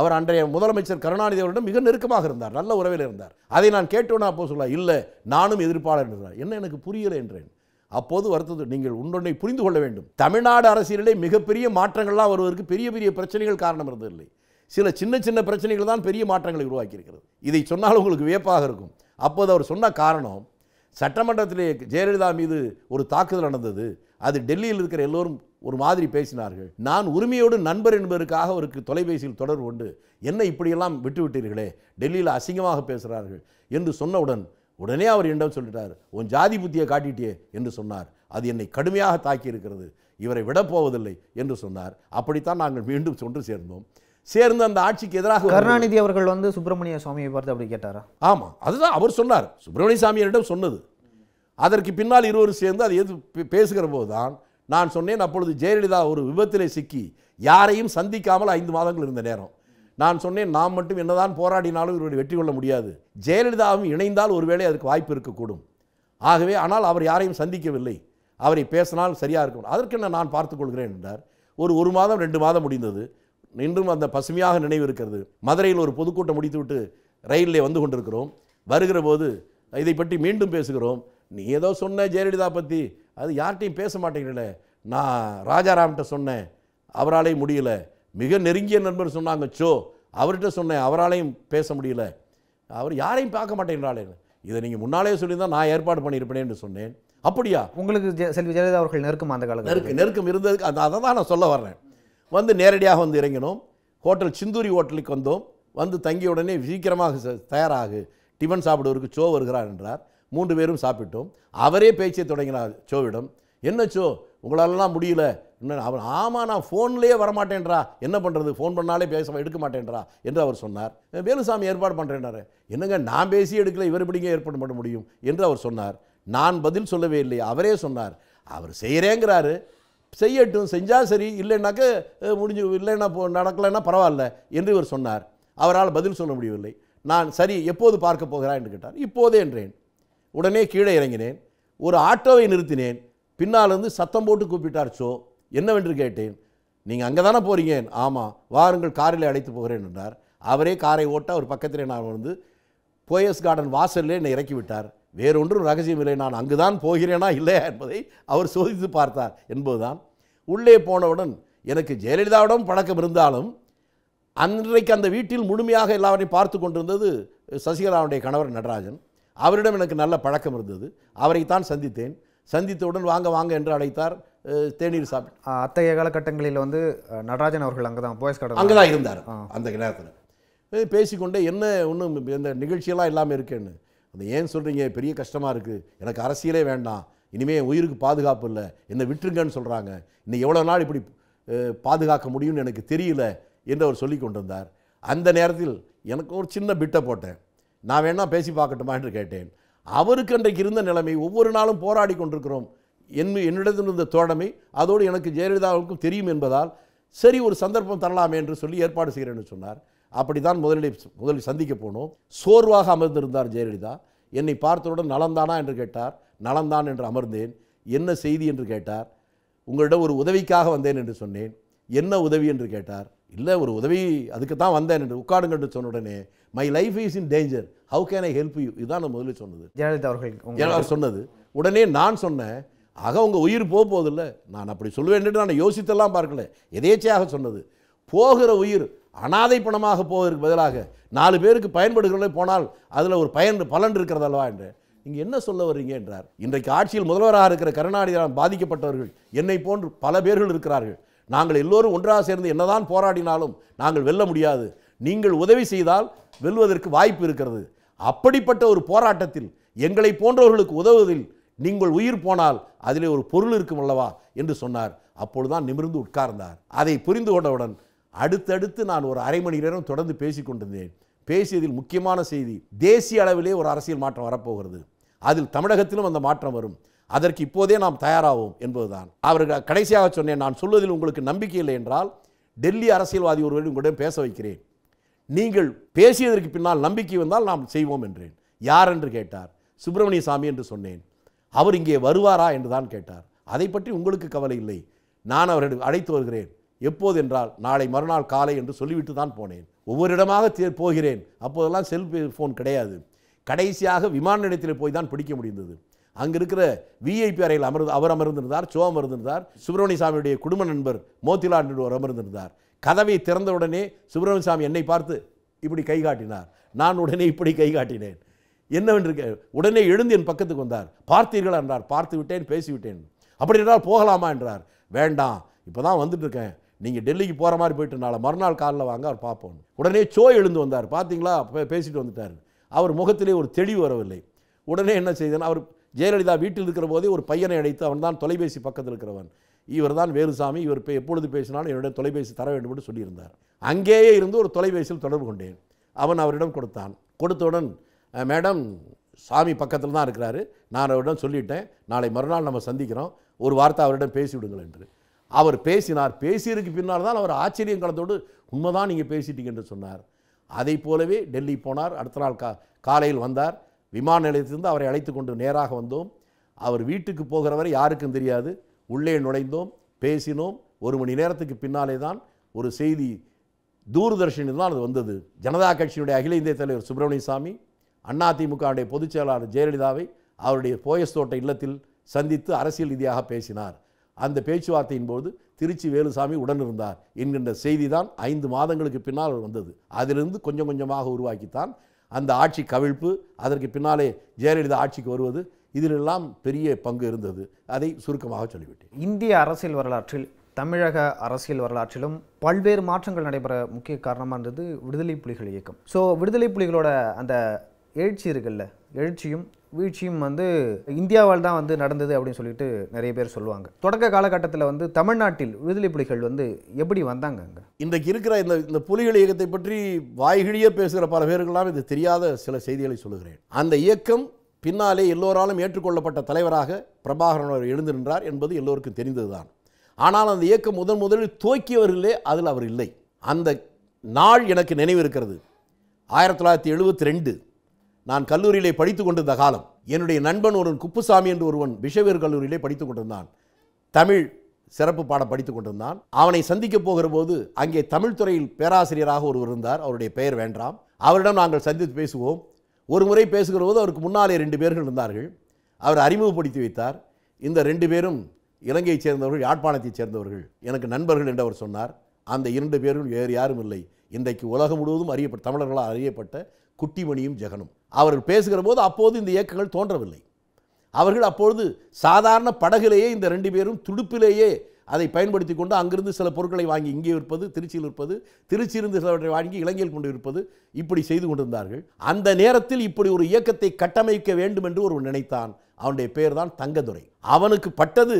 அவர் அன்றைய முதலமைச்சர் கருணாநிதி அவரிடம் மிக நெருக்கமாக இருந்தார் நல்ல உறவில் இருந்தார் அதை நான் கேட்டோன்னா அப்போ சொல்லலாம் இல்லை நானும் எதிர்ப்பாளர் என்றார் என்ன எனக்கு புரியலை என்றேன் அப்போது வருத்தது நீங்கள் உண்டொன்னை புரிந்து கொள்ள வேண்டும் தமிழ்நாடு அரசியலிலே மிகப்பெரிய மாற்றங்கள்லாம் வருவதற்கு பெரிய பெரிய பிரச்சனைகள் காரணம் இருந்ததில்லை சில சின்ன சின்ன பிரச்சனைகள் தான் பெரிய மாற்றங்களை உருவாக்கியிருக்கிறது இதை சொன்னால் உங்களுக்கு வியப்பாக இருக்கும் அப்போது அவர் சொன்ன காரணம் சட்டமன்றத்திலே ஜெயலலிதா மீது ஒரு தாக்குதல் நடந்தது அது டெல்லியில் இருக்கிற எல்லோரும் ஒரு மாதிரி பேசினார்கள் நான் உரிமையோடு நண்பர் என்பதற்காக அவருக்கு தொலைபேசியில் தொடர்பு கொண்டு என்ன இப்படியெல்லாம் விட்டுவிட்டீர்களே டெல்லியில் அசிங்கமாக பேசுகிறார்கள் என்று சொன்னவுடன் உடனே அவர் என்னிடம் சொல்லிட்டார் உன் ஜாதி புத்தியை காட்டிட்டே என்று சொன்னார் அது என்னை கடுமையாக தாக்கி இருக்கிறது இவரை விடப்போவதில்லை என்று சொன்னார் அப்படித்தான் நாங்கள் மீண்டும் சென்று சேர்ந்தோம் சேர்ந்து அந்த ஆட்சிக்கு எதிராக கருணாநிதி அவர்கள் வந்து சுப்பிரமணிய சுவாமியை பார்த்து அப்படி கேட்டாரா ஆமாம் அதுதான் அவர் சொன்னார் சுப்பிரமணிய சாமியரிடம் சொன்னது அதற்கு பின்னால் இருவரும் சேர்ந்து அதை எது பேசுகிற போது தான் நான் சொன்னேன் அப்பொழுது ஜெயலலிதா ஒரு விபத்திலே சிக்கி யாரையும் சந்திக்காமல் ஐந்து மாதங்கள் இருந்த நேரம் நான் சொன்னேன் நாம் மட்டும் என்னதான் போராடினாலும் இவருடைய வெற்றி கொள்ள முடியாது ஜெயலலிதாவும் இணைந்தால் ஒருவேளை அதுக்கு வாய்ப்பு இருக்கக்கூடும் ஆகவே ஆனால் அவர் யாரையும் சந்திக்கவில்லை அவரை பேசினால் சரியாக இருக்கும் அதற்கென்ன நான் பார்த்துக்கொள்கிறேன் என்றார் ஒரு ஒரு மாதம் ரெண்டு மாதம் முடிந்தது இன்றும் அந்த பசுமையாக நினைவு இருக்கிறது மதுரையில் ஒரு பொதுக்கூட்டம் முடித்துவிட்டு ரயிலில் வந்து கொண்டிருக்கிறோம் வருகிற போது இதை பற்றி மீண்டும் பேசுகிறோம் நீ ஏதோ சொன்ன ஜெயலலிதா பற்றி அது யார்கிட்டையும் பேச மாட்டேங்கிறல நான் ராஜாராம்கிட்ட சொன்னேன் அவராலேயும் முடியல மிக நெருங்கிய நண்பர் சொன்னாங்க சோ அவர்கிட்ட சொன்னேன் அவராலையும் பேச முடியல அவர் யாரையும் பார்க்க மாட்டேங்கிறாளே இதை நீங்கள் முன்னாலே சொல்லியிருந்தால் நான் ஏற்பாடு என்று சொன்னேன் அப்படியா உங்களுக்கு செல்வி ஜெயலலிதா அவர்கள் நெருக்கம் அந்த காலத்தில் நெருக்கம் நெருக்கம் இருந்ததுக்கு அந்த அதை தான் நான் சொல்ல வர்றேன் வந்து நேரடியாக வந்து இறங்கினோம் ஹோட்டல் சிந்தூரி ஹோட்டலுக்கு வந்தோம் வந்து தங்கிய உடனே சீக்கிரமாக தயாராகு டிஃபன் சாப்பிடுவதற்கு சோ வருகிறார் என்றார் மூன்று பேரும் சாப்பிட்டோம் அவரே பேச்சை தொடங்கினார் சோவிடம் என்ன சோ உங்களாலலாம் முடியல அவர் ஆமாம் நான் ஃபோன்லேயே வரமாட்டேன்றா என்ன பண்ணுறது ஃபோன் பண்ணாலே பேச எடுக்க மாட்டேன்றா என்று அவர் சொன்னார் வேலுசாமி ஏற்பாடு பண்ணுறேன்னாரு என்னங்க நான் பேசி எடுக்கல இவர் இப்படிங்க ஏற்பாடு பண்ண முடியும் என்று அவர் சொன்னார் நான் பதில் சொல்லவே இல்லை அவரே சொன்னார் அவர் செய்கிறேங்கிறாரு செய்யட்டும் செஞ்சால் சரி இல்லைன்னாக்க முடிஞ்சு இல்லைன்னா நடக்கலைன்னா பரவாயில்ல என்று இவர் சொன்னார் அவரால் பதில் சொல்ல முடியவில்லை நான் சரி எப்போது பார்க்க போகிறா என்று கேட்டார் இப்போதே என்றேன் உடனே கீழே இறங்கினேன் ஒரு ஆட்டோவை நிறுத்தினேன் பின்னாலிருந்து சத்தம் போட்டு கூப்பிட்டார் சோ என்னவென்று கேட்டேன் நீங்கள் அங்கே தானே போகிறீங்க ஆமாம் வாருங்கள் காரில் அழைத்து போகிறேன் என்றார் அவரே காரை ஓட்ட அவர் பக்கத்திலே நான் வந்து போயஸ் கார்டன் வாசல்லே என்னை இறக்கிவிட்டார் வேறொன்றும் ரகசியம் இல்லை நான் அங்கு தான் போகிறேனா இல்லையா என்பதை அவர் சோதித்து பார்த்தார் என்பதுதான் உள்ளே போனவுடன் எனக்கு ஜெயலலிதாவிடம் பழக்கம் இருந்தாலும் அன்றைக்கு அந்த வீட்டில் முழுமையாக எல்லாவரையும் பார்த்து கொண்டிருந்தது சசிகலாவுடைய கணவர் நடராஜன் அவரிடம் எனக்கு நல்ல பழக்கம் இருந்தது அவரைத்தான் சந்தித்தேன் சந்தித்தவுடன் வாங்க வாங்க என்று அழைத்தார் தேநீர் சாப்பிட் அத்தகைய காலகட்டங்களில் வந்து நடராஜன் அவர்கள் அங்கே தான் போயஸ் கடை அங்கே தான் இருந்தார் அந்த நேரத்தில் பேசிக்கொண்டே என்ன ஒன்றும் இந்த நிகழ்ச்சியெல்லாம் இல்லாமல் இருக்கேன்னு அந்த ஏன் சொல்கிறீங்க பெரிய கஷ்டமாக இருக்குது எனக்கு அரசியலே வேண்டாம் இனிமேல் உயிருக்கு பாதுகாப்பு இல்லை என்னை விட்டுருங்கன்னு சொல்கிறாங்க இன்னும் எவ்வளோ நாள் இப்படி பாதுகாக்க முடியும்னு எனக்கு தெரியல என்று அவர் சொல்லி கொண்டிருந்தார் அந்த நேரத்தில் எனக்கு ஒரு சின்ன பிட்டை போட்டேன் நான் வேணால் பேசி பார்க்கட்டுமா என்று கேட்டேன் அவருக்கு அன்றைக்கு இருந்த நிலைமை ஒவ்வொரு நாளும் போராடி கொண்டிருக்கிறோம் என் இருந்த தோழமை அதோடு எனக்கு ஜெயலலிதாவுக்கும் தெரியும் என்பதால் சரி ஒரு சந்தர்ப்பம் தரலாமே என்று சொல்லி ஏற்பாடு செய்கிறேன்னு சொன்னார் அப்படி தான் முதலில் முதலில் சந்திக்க போனோம் சோர்வாக அமர்ந்திருந்தார் ஜெயலலிதா என்னை பார்த்தவுடன் நலந்தானா என்று கேட்டார் நலந்தான் என்று அமர்ந்தேன் என்ன செய்தி என்று கேட்டார் உங்களிடம் ஒரு உதவிக்காக வந்தேன் என்று சொன்னேன் என்ன உதவி என்று கேட்டார் இல்லை ஒரு உதவி அதுக்கு தான் வந்தேன் என்று உட்காடுங்க என்று சொன்ன உடனே my life is in danger how can I help you இதுதான் நான் முதல்ல சொன்னது ஜெயலலிதா அவர்கள் அவர் சொன்னது உடனே நான் சொன்னேன் ஆக உங்கள் உயிர் போக போதில்ல நான் அப்படி சொல்லுவேன்ட்டு நான் யோசித்தெல்லாம் பார்க்கல எதேச்சையாக சொன்னது போகிற உயிர் அனாதை பணமாக போவதற்கு பதிலாக நாலு பேருக்கு பயன்படுகிறவர்களே போனால் அதில் ஒரு பயன் பலன் இருக்கிறதல்லவா என்று நீங்கள் என்ன சொல்ல வர்றீங்க என்றார் இன்றைக்கு ஆட்சியில் முதல்வராக இருக்கிற கருணாநிதியால் பாதிக்கப்பட்டவர்கள் என்னை போன்று பல பேர்கள் இருக்கிறார்கள் நாங்கள் எல்லோரும் ஒன்றாக சேர்ந்து என்னதான் போராடினாலும் நாங்கள் வெல்ல முடியாது நீங்கள் உதவி செய்தால் வெல்வதற்கு வாய்ப்பு இருக்கிறது அப்படிப்பட்ட ஒரு போராட்டத்தில் எங்களை போன்றவர்களுக்கு உதவுவதில் நீங்கள் உயிர் போனால் அதிலே ஒரு பொருள் இருக்கும் அல்லவா என்று சொன்னார் அப்பொழுதுதான் நிமிர்ந்து உட்கார்ந்தார் அதை புரிந்து கொண்டவுடன் அடுத்தடுத்து நான் ஒரு அரை மணி நேரம் தொடர்ந்து பேசி கொண்டிருந்தேன் பேசியதில் முக்கியமான செய்தி தேசிய அளவிலே ஒரு அரசியல் மாற்றம் வரப்போகிறது அதில் தமிழகத்திலும் அந்த மாற்றம் வரும் அதற்கு இப்போதே நாம் தயாராகும் என்பதுதான் அவர்கள் கடைசியாக சொன்னேன் நான் சொல்வதில் உங்களுக்கு நம்பிக்கை இல்லை என்றால் டெல்லி அரசியல்வாதி ஒருவரையும் உங்களிடம் பேச வைக்கிறேன் நீங்கள் பேசியதற்கு பின்னால் நம்பிக்கை வந்தால் நாம் செய்வோம் என்றேன் யார் என்று கேட்டார் சுப்பிரமணிய சாமி என்று சொன்னேன் அவர் இங்கே வருவாரா என்று தான் கேட்டார் அதை பற்றி உங்களுக்கு கவலை இல்லை நான் அவரிடம் அழைத்து வருகிறேன் எப்போது என்றால் நாளை மறுநாள் காலை என்று சொல்லிவிட்டு தான் போனேன் ஒவ்வொரு இடமாக போகிறேன் அப்போதெல்லாம் செல்ஃபி ஃபோன் கிடையாது கடைசியாக விமான நிலையத்தில் போய் தான் பிடிக்க முடிந்தது அங்கே இருக்கிற விஐபி அறையில் அமர்ந்து அவர் அமர்ந்திருந்தார் சோ அமர்ந்திருந்தார் சுப்பிரமணிய சாமியுடைய குடும்ப நண்பர் மோத்திலால் அவர் அமர்ந்திருந்தார் கதவை திறந்தவுடனே சுப்பிரமணிய சாமி என்னை பார்த்து இப்படி கை காட்டினார் நான் உடனே இப்படி கை காட்டினேன் என்னவென்று உடனே எழுந்து என் பக்கத்துக்கு வந்தார் பார்த்தீர்களா என்றார் பார்த்து விட்டேன் பேசிவிட்டேன் அப்படி என்றால் போகலாமா என்றார் வேண்டாம் இப்போ தான் வந்துட்டு இருக்கேன் நீங்கள் டெல்லிக்கு போகிற மாதிரி போயிட்டு நாளை மறுநாள் காலில் வாங்க அவர் பார்ப்போம் உடனே சோ எழுந்து வந்தார் பார்த்தீங்களா பேசிட்டு வந்துட்டார் அவர் முகத்திலே ஒரு தெளிவு வரவில்லை உடனே என்ன செய்தேன் அவர் ஜெயலலிதா வீட்டில் இருக்கிற போதே ஒரு பையனை அழைத்து அவன் தான் தொலைபேசி பக்கத்தில் இருக்கிறவன் இவர் தான் சாமி இவர் எப்பொழுது பேசினாலும் என்னுடைய தொலைபேசி தர வேண்டும் என்று சொல்லியிருந்தார் அங்கேயே இருந்து ஒரு தொலைபேசியில் தொடர்பு கொண்டேன் அவன் அவரிடம் கொடுத்தான் கொடுத்தவுடன் மேடம் சாமி பக்கத்தில் தான் இருக்கிறாரு நான் அவரிடம் சொல்லிட்டேன் நாளை மறுநாள் நம்ம சந்திக்கிறோம் ஒரு வார்த்தை அவரிடம் பேசிவிடுங்கள் என்று அவர் பேசினார் பேசியதுக்கு பின்னால் தான் அவர் ஆச்சரியம் கலந்தோடு உண்மைதான் நீங்கள் பேசிட்டீங்க என்று சொன்னார் அதை போலவே டெல்லி போனார் அடுத்த நாள் கா காலையில் வந்தார் விமான நிலையத்திலிருந்து அவரை அழைத்து கொண்டு நேராக வந்தோம் அவர் வீட்டுக்கு போகிறவரை யாருக்கும் தெரியாது உள்ளே நுழைந்தோம் பேசினோம் ஒரு மணி நேரத்துக்கு பின்னாலே தான் ஒரு செய்தி தூர்தர்ஷனில் தான் அது வந்தது ஜனதா கட்சியினுடைய அகில இந்திய தலைவர் சுப்பிரமணியசாமி அதிமுகவுடைய பொதுச் செயலாளர் ஜெயலலிதாவை அவருடைய தோட்ட இல்லத்தில் சந்தித்து அரசியல் ரீதியாக பேசினார் அந்த பேச்சுவார்த்தையின் போது திருச்சி வேலுசாமி உடன் இருந்தார் என்கின்ற செய்தி தான் ஐந்து மாதங்களுக்கு பின்னால் வந்தது அதிலிருந்து கொஞ்சம் கொஞ்சமாக உருவாக்கித்தான் அந்த ஆட்சி கவிழ்ப்பு அதற்கு பின்னாலே ஜெயலலிதா ஆட்சிக்கு வருவது இதிலெல்லாம் பெரிய பங்கு இருந்தது அதை சுருக்கமாக சொல்லிவிட்டேன் இந்திய அரசியல் வரலாற்றில் தமிழக அரசியல் வரலாற்றிலும் பல்வேறு மாற்றங்கள் நடைபெற முக்கிய காரணமாக இருந்தது விடுதலை புலிகள் இயக்கம் ஸோ விடுதலை புலிகளோட அந்த எழுச்சி இருக்குல்ல எழுச்சியும் வீழ்ச்சியும் வந்து இந்தியாவால் தான் வந்து நடந்தது அப்படின்னு சொல்லிட்டு நிறைய பேர் சொல்லுவாங்க தொடக்க காலகட்டத்தில் வந்து தமிழ்நாட்டில் விடுதலை புலிகள் வந்து எப்படி வந்தாங்க அங்கே இன்றைக்கு இருக்கிற இந்த இந்த புலிகள் இயக்கத்தை பற்றி வாய்கிழியே பேசுகிற பல பேருக்கெல்லாம் இது தெரியாத சில செய்திகளை சொல்லுகிறேன் அந்த இயக்கம் பின்னாலே எல்லோராலும் ஏற்றுக்கொள்ளப்பட்ட தலைவராக பிரபாகரன் அவர் எழுந்திருந்தார் என்பது எல்லோருக்கும் தெரிந்ததுதான் ஆனால் அந்த இயக்கம் முதன் முதலில் துவக்கியவர்களே அதில் அவர் இல்லை அந்த நாள் எனக்கு நினைவு இருக்கிறது ஆயிரத்தி தொள்ளாயிரத்தி எழுபத்தி ரெண்டு நான் கல்லூரியிலே படித்து கொண்டிருந்த காலம் என்னுடைய நண்பன் ஒருவன் குப்புசாமி என்று ஒருவன் விஷவேறு கல்லூரியிலே படித்து கொண்டிருந்தான் தமிழ் சிறப்பு பாடம் படித்து கொண்டிருந்தான் அவனை சந்திக்கப் போகிற போது அங்கே தமிழ்துறையில் பேராசிரியராக ஒருவர் இருந்தார் அவருடைய பெயர் வேண்டாம் அவரிடம் நாங்கள் சந்தித்து பேசுவோம் ஒரு முறை பேசுகிற போது அவருக்கு முன்னாலே ரெண்டு பேர்கள் இருந்தார்கள் அவர் அறிமுகப்படுத்தி வைத்தார் இந்த ரெண்டு பேரும் இலங்கையைச் சேர்ந்தவர்கள் யாழ்ப்பாணத்தைச் சேர்ந்தவர்கள் எனக்கு நண்பர்கள் என்று அவர் சொன்னார் அந்த இரண்டு பேரும் வேறு யாரும் இல்லை இன்றைக்கு உலகம் முழுவதும் அறியப்பட்ட தமிழர்களால் அறியப்பட்ட குட்டிமணியும் ஜெகனும் அவர்கள் பேசுகிற போது அப்போது இந்த இயக்கங்கள் தோன்றவில்லை அவர்கள் அப்பொழுது சாதாரண படகிலேயே இந்த ரெண்டு பேரும் துடுப்பிலேயே அதை பயன்படுத்தி கொண்டு அங்கிருந்து சில பொருட்களை வாங்கி இங்கே விற்பது திருச்சியில் விற்பது திருச்சியிலிருந்து சிலவற்றை வாங்கி இலங்கையில் கொண்டு விற்பது இப்படி செய்து கொண்டிருந்தார்கள் அந்த நேரத்தில் இப்படி ஒரு இயக்கத்தை கட்டமைக்க வேண்டும் என்று ஒரு நினைத்தான் அவனுடைய பெயர் தான் தங்கதுரை அவனுக்கு பட்டது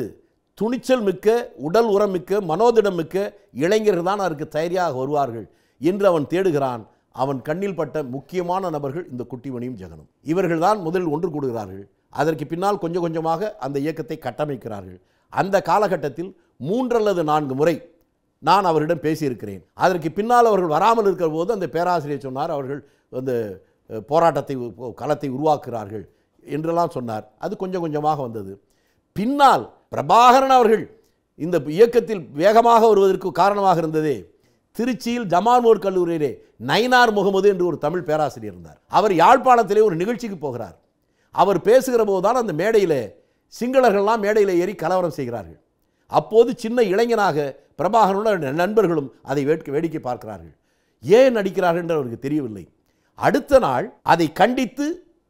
துணிச்சல் மிக்க உடல் உரம் மிக்க மனோதிடம் மிக்க இளைஞர்கள் தான் அவருக்கு தயாரியாக வருவார்கள் என்று அவன் தேடுகிறான் அவன் கண்ணில் பட்ட முக்கியமான நபர்கள் இந்த குட்டிமணியும் ஜெகனும் இவர்கள் தான் முதலில் ஒன்று கூடுகிறார்கள் அதற்கு பின்னால் கொஞ்சம் கொஞ்சமாக அந்த இயக்கத்தை கட்டமைக்கிறார்கள் அந்த காலகட்டத்தில் மூன்று அல்லது நான்கு முறை நான் அவரிடம் பேசியிருக்கிறேன் அதற்கு பின்னால் அவர்கள் வராமல் இருக்கிற போது அந்த பேராசிரியர் சொன்னார் அவர்கள் அந்த போராட்டத்தை களத்தை உருவாக்குகிறார்கள் என்றெல்லாம் சொன்னார் அது கொஞ்சம் கொஞ்சமாக வந்தது பின்னால் பிரபாகரன் அவர்கள் இந்த இயக்கத்தில் வேகமாக வருவதற்கு காரணமாக இருந்ததே திருச்சியில் ஜமான்மோர் கல்லூரியிலே நைனார் முகமது என்று ஒரு தமிழ் பேராசிரியர் இருந்தார் அவர் யாழ்ப்பாணத்திலே ஒரு நிகழ்ச்சிக்கு போகிறார் அவர் பேசுகிற போதுதான் அந்த மேடையில் சிங்களர்கள்லாம் மேடையில் ஏறி கலவரம் செய்கிறார்கள் அப்போது சின்ன இளைஞனாக பிரபாகரனுடன் நண்பர்களும் அதை வேட்க வேடிக்கை பார்க்கிறார்கள் ஏன் நடிக்கிறார்கள் என்று அவருக்கு தெரியவில்லை அடுத்த நாள் அதை கண்டித்து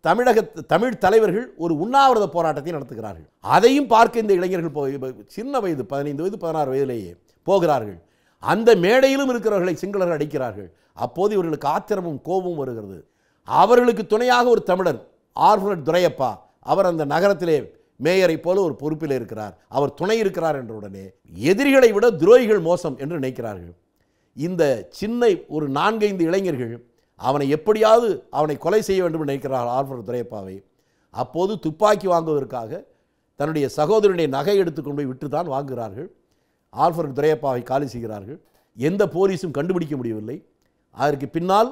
தமிழக தமிழ் தலைவர்கள் ஒரு உண்ணாவிரத போராட்டத்தை நடத்துகிறார்கள் அதையும் பார்க்க இந்த இளைஞர்கள் போய் சின்ன வயது பதினைந்து வயது பதினாறு வயதிலேயே போகிறார்கள் அந்த மேடையிலும் இருக்கிறவர்களை சிங்களர்கள் அடிக்கிறார்கள் அப்போது இவர்களுக்கு ஆத்திரமும் கோபமும் வருகிறது அவர்களுக்கு துணையாக ஒரு தமிழர் ஆர்வலர் துரையப்பா அவர் அந்த நகரத்திலே மேயரை போல ஒரு பொறுப்பில் இருக்கிறார் அவர் துணை இருக்கிறார் என்ற உடனே எதிரிகளை விட துரோகிகள் மோசம் என்று நினைக்கிறார்கள் இந்த சின்ன ஒரு நான்கைந்து இளைஞர்கள் அவனை எப்படியாவது அவனை கொலை செய்ய வேண்டும் நினைக்கிறார்கள் ஆல்ஃபர் துரையப்பாவை அப்போது துப்பாக்கி வாங்குவதற்காக தன்னுடைய சகோதரனுடைய நகை எடுத்துக்கொண்டு போய் விட்டு தான் வாங்குகிறார்கள் ஆல்ஃபர் துரையப்பாவை காலி செய்கிறார்கள் எந்த போலீஸும் கண்டுபிடிக்க முடியவில்லை அதற்கு பின்னால்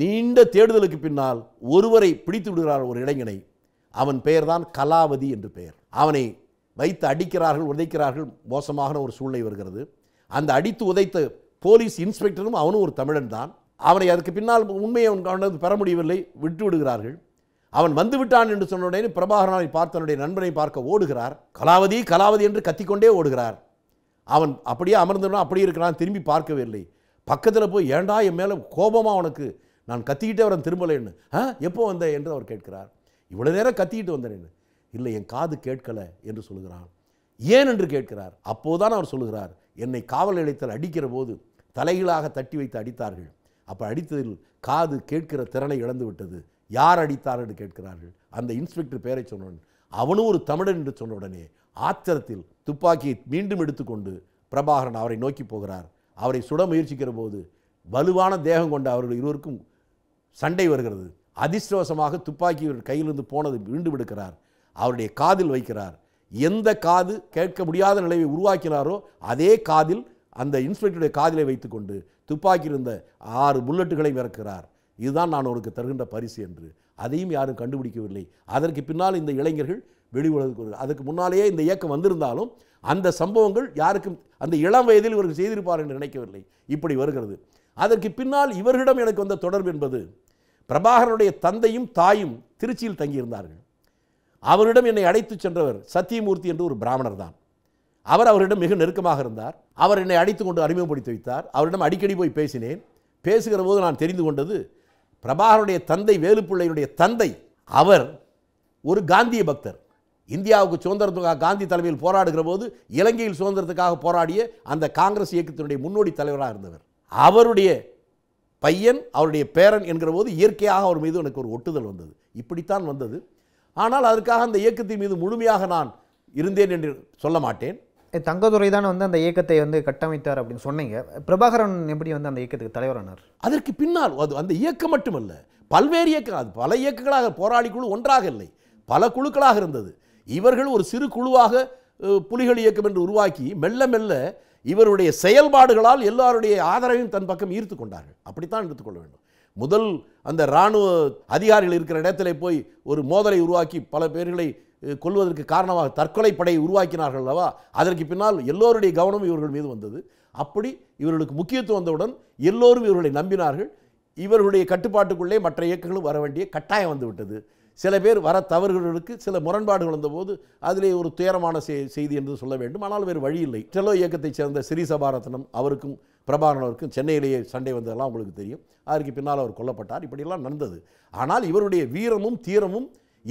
நீண்ட தேடுதலுக்கு பின்னால் ஒருவரை பிடித்து விடுகிறார் ஒரு இளைஞனை அவன் பெயர்தான் கலாவதி என்று பெயர் அவனை வைத்து அடிக்கிறார்கள் உதைக்கிறார்கள் மோசமான ஒரு சூழ்நிலை வருகிறது அந்த அடித்து உதைத்த போலீஸ் இன்ஸ்பெக்டரும் அவனும் ஒரு தமிழன் தான் அவனை அதுக்கு பின்னால் உண்மையை அவன் பெற முடியவில்லை விட்டு விடுகிறார்கள் அவன் வந்து விட்டான் என்று சொன்ன உடனே பிரபாகரனை பார்த்தனுடைய நண்பனை பார்க்க ஓடுகிறார் கலாவதி கலாவதி என்று கத்திக்கொண்டே ஓடுகிறார் அவன் அப்படியே அமர்ந்தனா அப்படியே இருக்கிறான் திரும்பி பார்க்கவில்லை பக்கத்தில் போய் ஏண்டா என் மேலே கோபமாக அவனுக்கு நான் கத்திக்கிட்டே வரேன் திரும்பலைன்னு ஆ எப்போ வந்த என்று அவர் கேட்கிறார் இவ்வளோ நேரம் கத்திக்கிட்டு வந்தேன் இல்லை என் காது கேட்கலை என்று சொல்கிறான் ஏன் என்று கேட்கிறார் அப்போதான் அவர் சொல்கிறார் என்னை காவல் நிலையத்தில் அடிக்கிற போது தலைகளாக தட்டி வைத்து அடித்தார்கள் அப்போ அடித்ததில் காது கேட்கிற திறனை இழந்து விட்டது யார் அடித்தார் என்று கேட்கிறார்கள் அந்த இன்ஸ்பெக்டர் பேரை சொன்னவன் அவனும் ஒரு தமிழன் என்று சொன்ன உடனே ஆத்திரத்தில் துப்பாக்கியை மீண்டும் எடுத்துக்கொண்டு பிரபாகரன் அவரை நோக்கி போகிறார் அவரை சுட முயற்சிக்கிற போது வலுவான தேகம் கொண்ட அவர்கள் இருவருக்கும் சண்டை வருகிறது அதிர்ஷ்டவசமாக துப்பாக்கி கையிலிருந்து போனது மீண்டும் விடுக்கிறார் அவருடைய காதில் வைக்கிறார் எந்த காது கேட்க முடியாத நிலையை உருவாக்கினாரோ அதே காதில் அந்த இன்ஸ்பெக்டருடைய காதிலை வைத்துக்கொண்டு துப்பாக்கி இருந்த ஆறு புல்லட்டுகளை இறக்கிறார் இதுதான் நான் அவருக்கு தருகின்ற பரிசு என்று அதையும் யாரும் கண்டுபிடிக்கவில்லை அதற்கு பின்னால் இந்த இளைஞர்கள் வெளி உலகத்துக்கு அதுக்கு முன்னாலேயே இந்த இயக்கம் வந்திருந்தாலும் அந்த சம்பவங்கள் யாருக்கும் அந்த இளம் வயதில் இவர்கள் செய்திருப்பார் என்று நினைக்கவில்லை இப்படி வருகிறது அதற்கு பின்னால் இவர்களிடம் எனக்கு வந்த தொடர்பு என்பது பிரபாகரனுடைய தந்தையும் தாயும் திருச்சியில் தங்கியிருந்தார்கள் அவரிடம் என்னை அழைத்து சென்றவர் சத்தியமூர்த்தி என்று ஒரு பிராமணர் தான் அவர் அவரிடம் மிக நெருக்கமாக இருந்தார் அவர் என்னை அழைத்து கொண்டு அறிமுகப்படுத்தி வைத்தார் அவரிடம் அடிக்கடி போய் பேசினேன் பேசுகிற போது நான் தெரிந்து கொண்டது பிரபாகருடைய தந்தை வேலுப்பிள்ளையுடைய தந்தை அவர் ஒரு காந்திய பக்தர் இந்தியாவுக்கு சுதந்திரத்துக்காக காந்தி தலைமையில் போராடுகிற போது இலங்கையில் சுதந்திரத்துக்காக போராடிய அந்த காங்கிரஸ் இயக்கத்தினுடைய முன்னோடி தலைவராக இருந்தவர் அவருடைய பையன் அவருடைய பேரன் என்கிற போது இயற்கையாக அவர் மீது எனக்கு ஒரு ஒட்டுதல் வந்தது இப்படித்தான் வந்தது ஆனால் அதற்காக அந்த இயக்கத்தின் மீது முழுமையாக நான் இருந்தேன் என்று சொல்ல மாட்டேன் தங்கதுரை தான் வந்து அந்த இயக்கத்தை வந்து கட்டமைத்தார் அப்படின்னு சொன்னீங்க பிரபாகரன் எப்படி வந்து அந்த இயக்கத்துக்கு தலைவரானார் அதற்கு பின்னால் அது அந்த இயக்கம் மட்டுமல்ல பல்வேறு இயக்கம் அது பல இயக்கங்களாக போராளி குழு ஒன்றாக இல்லை பல குழுக்களாக இருந்தது இவர்கள் ஒரு சிறு குழுவாக புலிகள் இயக்கம் என்று உருவாக்கி மெல்ல மெல்ல இவருடைய செயல்பாடுகளால் எல்லாருடைய ஆதரவையும் தன் பக்கம் ஈர்த்து கொண்டார்கள் அப்படித்தான் எடுத்துக்கொள்ள வேண்டும் முதல் அந்த இராணுவ அதிகாரிகள் இருக்கிற இடத்துல போய் ஒரு மோதலை உருவாக்கி பல பேர்களை கொள்வதற்கு காரணமாக தற்கொலை படையை உருவாக்கினார்கள் அல்லவா அதற்கு பின்னால் எல்லோருடைய கவனம் இவர்கள் மீது வந்தது அப்படி இவர்களுக்கு முக்கியத்துவம் வந்தவுடன் எல்லோரும் இவர்களை நம்பினார்கள் இவர்களுடைய கட்டுப்பாட்டுக்குள்ளே மற்ற இயக்கங்களும் வர வேண்டிய கட்டாயம் வந்துவிட்டது சில பேர் வர தவறுகளுக்கு சில முரண்பாடுகள் வந்தபோது அதிலே ஒரு துயரமான செய்தி என்று சொல்ல வேண்டும் ஆனால் வேறு வழி இல்லை செலோ இயக்கத்தைச் சேர்ந்த அவருக்கும் சபாரத்னம் அவருக்கும் சென்னையிலேயே சண்டை வந்ததெல்லாம் உங்களுக்கு தெரியும் அதற்கு பின்னால் அவர் கொல்லப்பட்டார் இப்படியெல்லாம் நடந்தது ஆனால் இவருடைய வீரமும் தீரமும்